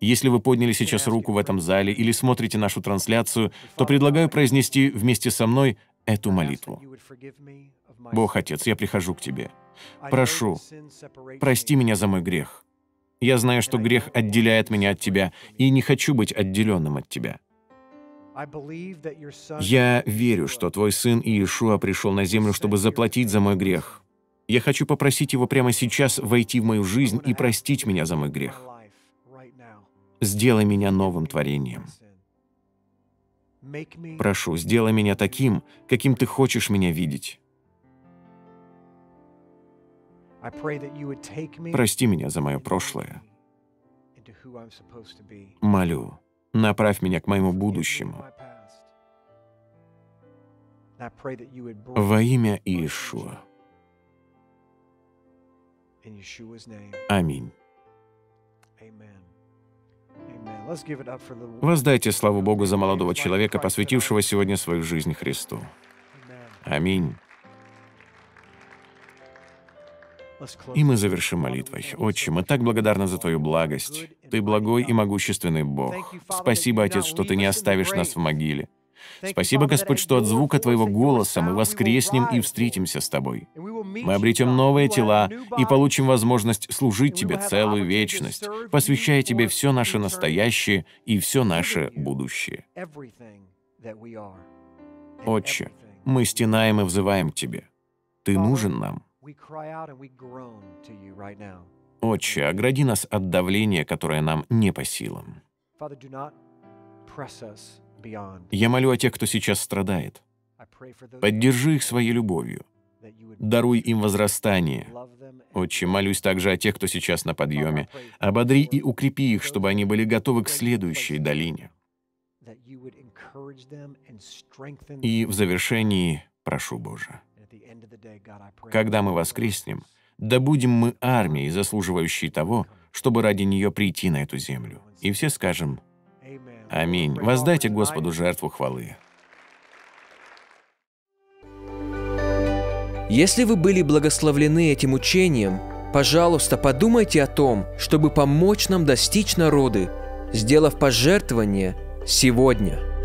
Если вы подняли сейчас руку в этом зале или смотрите нашу трансляцию, то предлагаю произнести вместе со мной эту молитву. Бог Отец, я прихожу к Тебе. Прошу, прости меня за мой грех. Я знаю, что грех отделяет меня от Тебя, и не хочу быть отделенным от Тебя. Я верю, что Твой Сын Иешуа пришел на землю, чтобы заплатить за мой грех. Я хочу попросить Его прямо сейчас войти в мою жизнь и простить меня за мой грех. Сделай меня новым творением. Прошу, сделай меня таким, каким ты хочешь меня видеть. Прости меня за мое прошлое. Молю, направь меня к моему будущему. Во имя Иешуа. Аминь. Воздайте славу Богу за молодого человека, посвятившего сегодня свою жизнь Христу. Аминь. И мы завершим молитвой. «Отче, мы так благодарны за Твою благость. Ты благой и могущественный Бог. Спасибо, Отец, что Ты не оставишь нас в могиле. Спасибо, Господь, что от звука Твоего голоса мы воскреснем и встретимся с Тобой. Мы обретем новые тела и получим возможность служить Тебе целую вечность, посвящая Тебе все наше настоящее и все наше будущее. Отче, мы стенаем и взываем к Тебе. Ты нужен нам. Отче, огради нас от давления, которое нам не по силам. Я молю о тех, кто сейчас страдает. Поддержи их своей любовью. Даруй им возрастание. Отче, молюсь также о тех, кто сейчас на подъеме. Ободри и укрепи их, чтобы они были готовы к следующей долине. И в завершении прошу Боже, когда мы воскреснем, да будем мы армией, заслуживающей того, чтобы ради нее прийти на эту землю. И все скажем Аминь. Воздайте Господу жертву хвалы. Если вы были благословлены этим учением, пожалуйста, подумайте о том, чтобы помочь нам достичь народы, сделав пожертвование сегодня.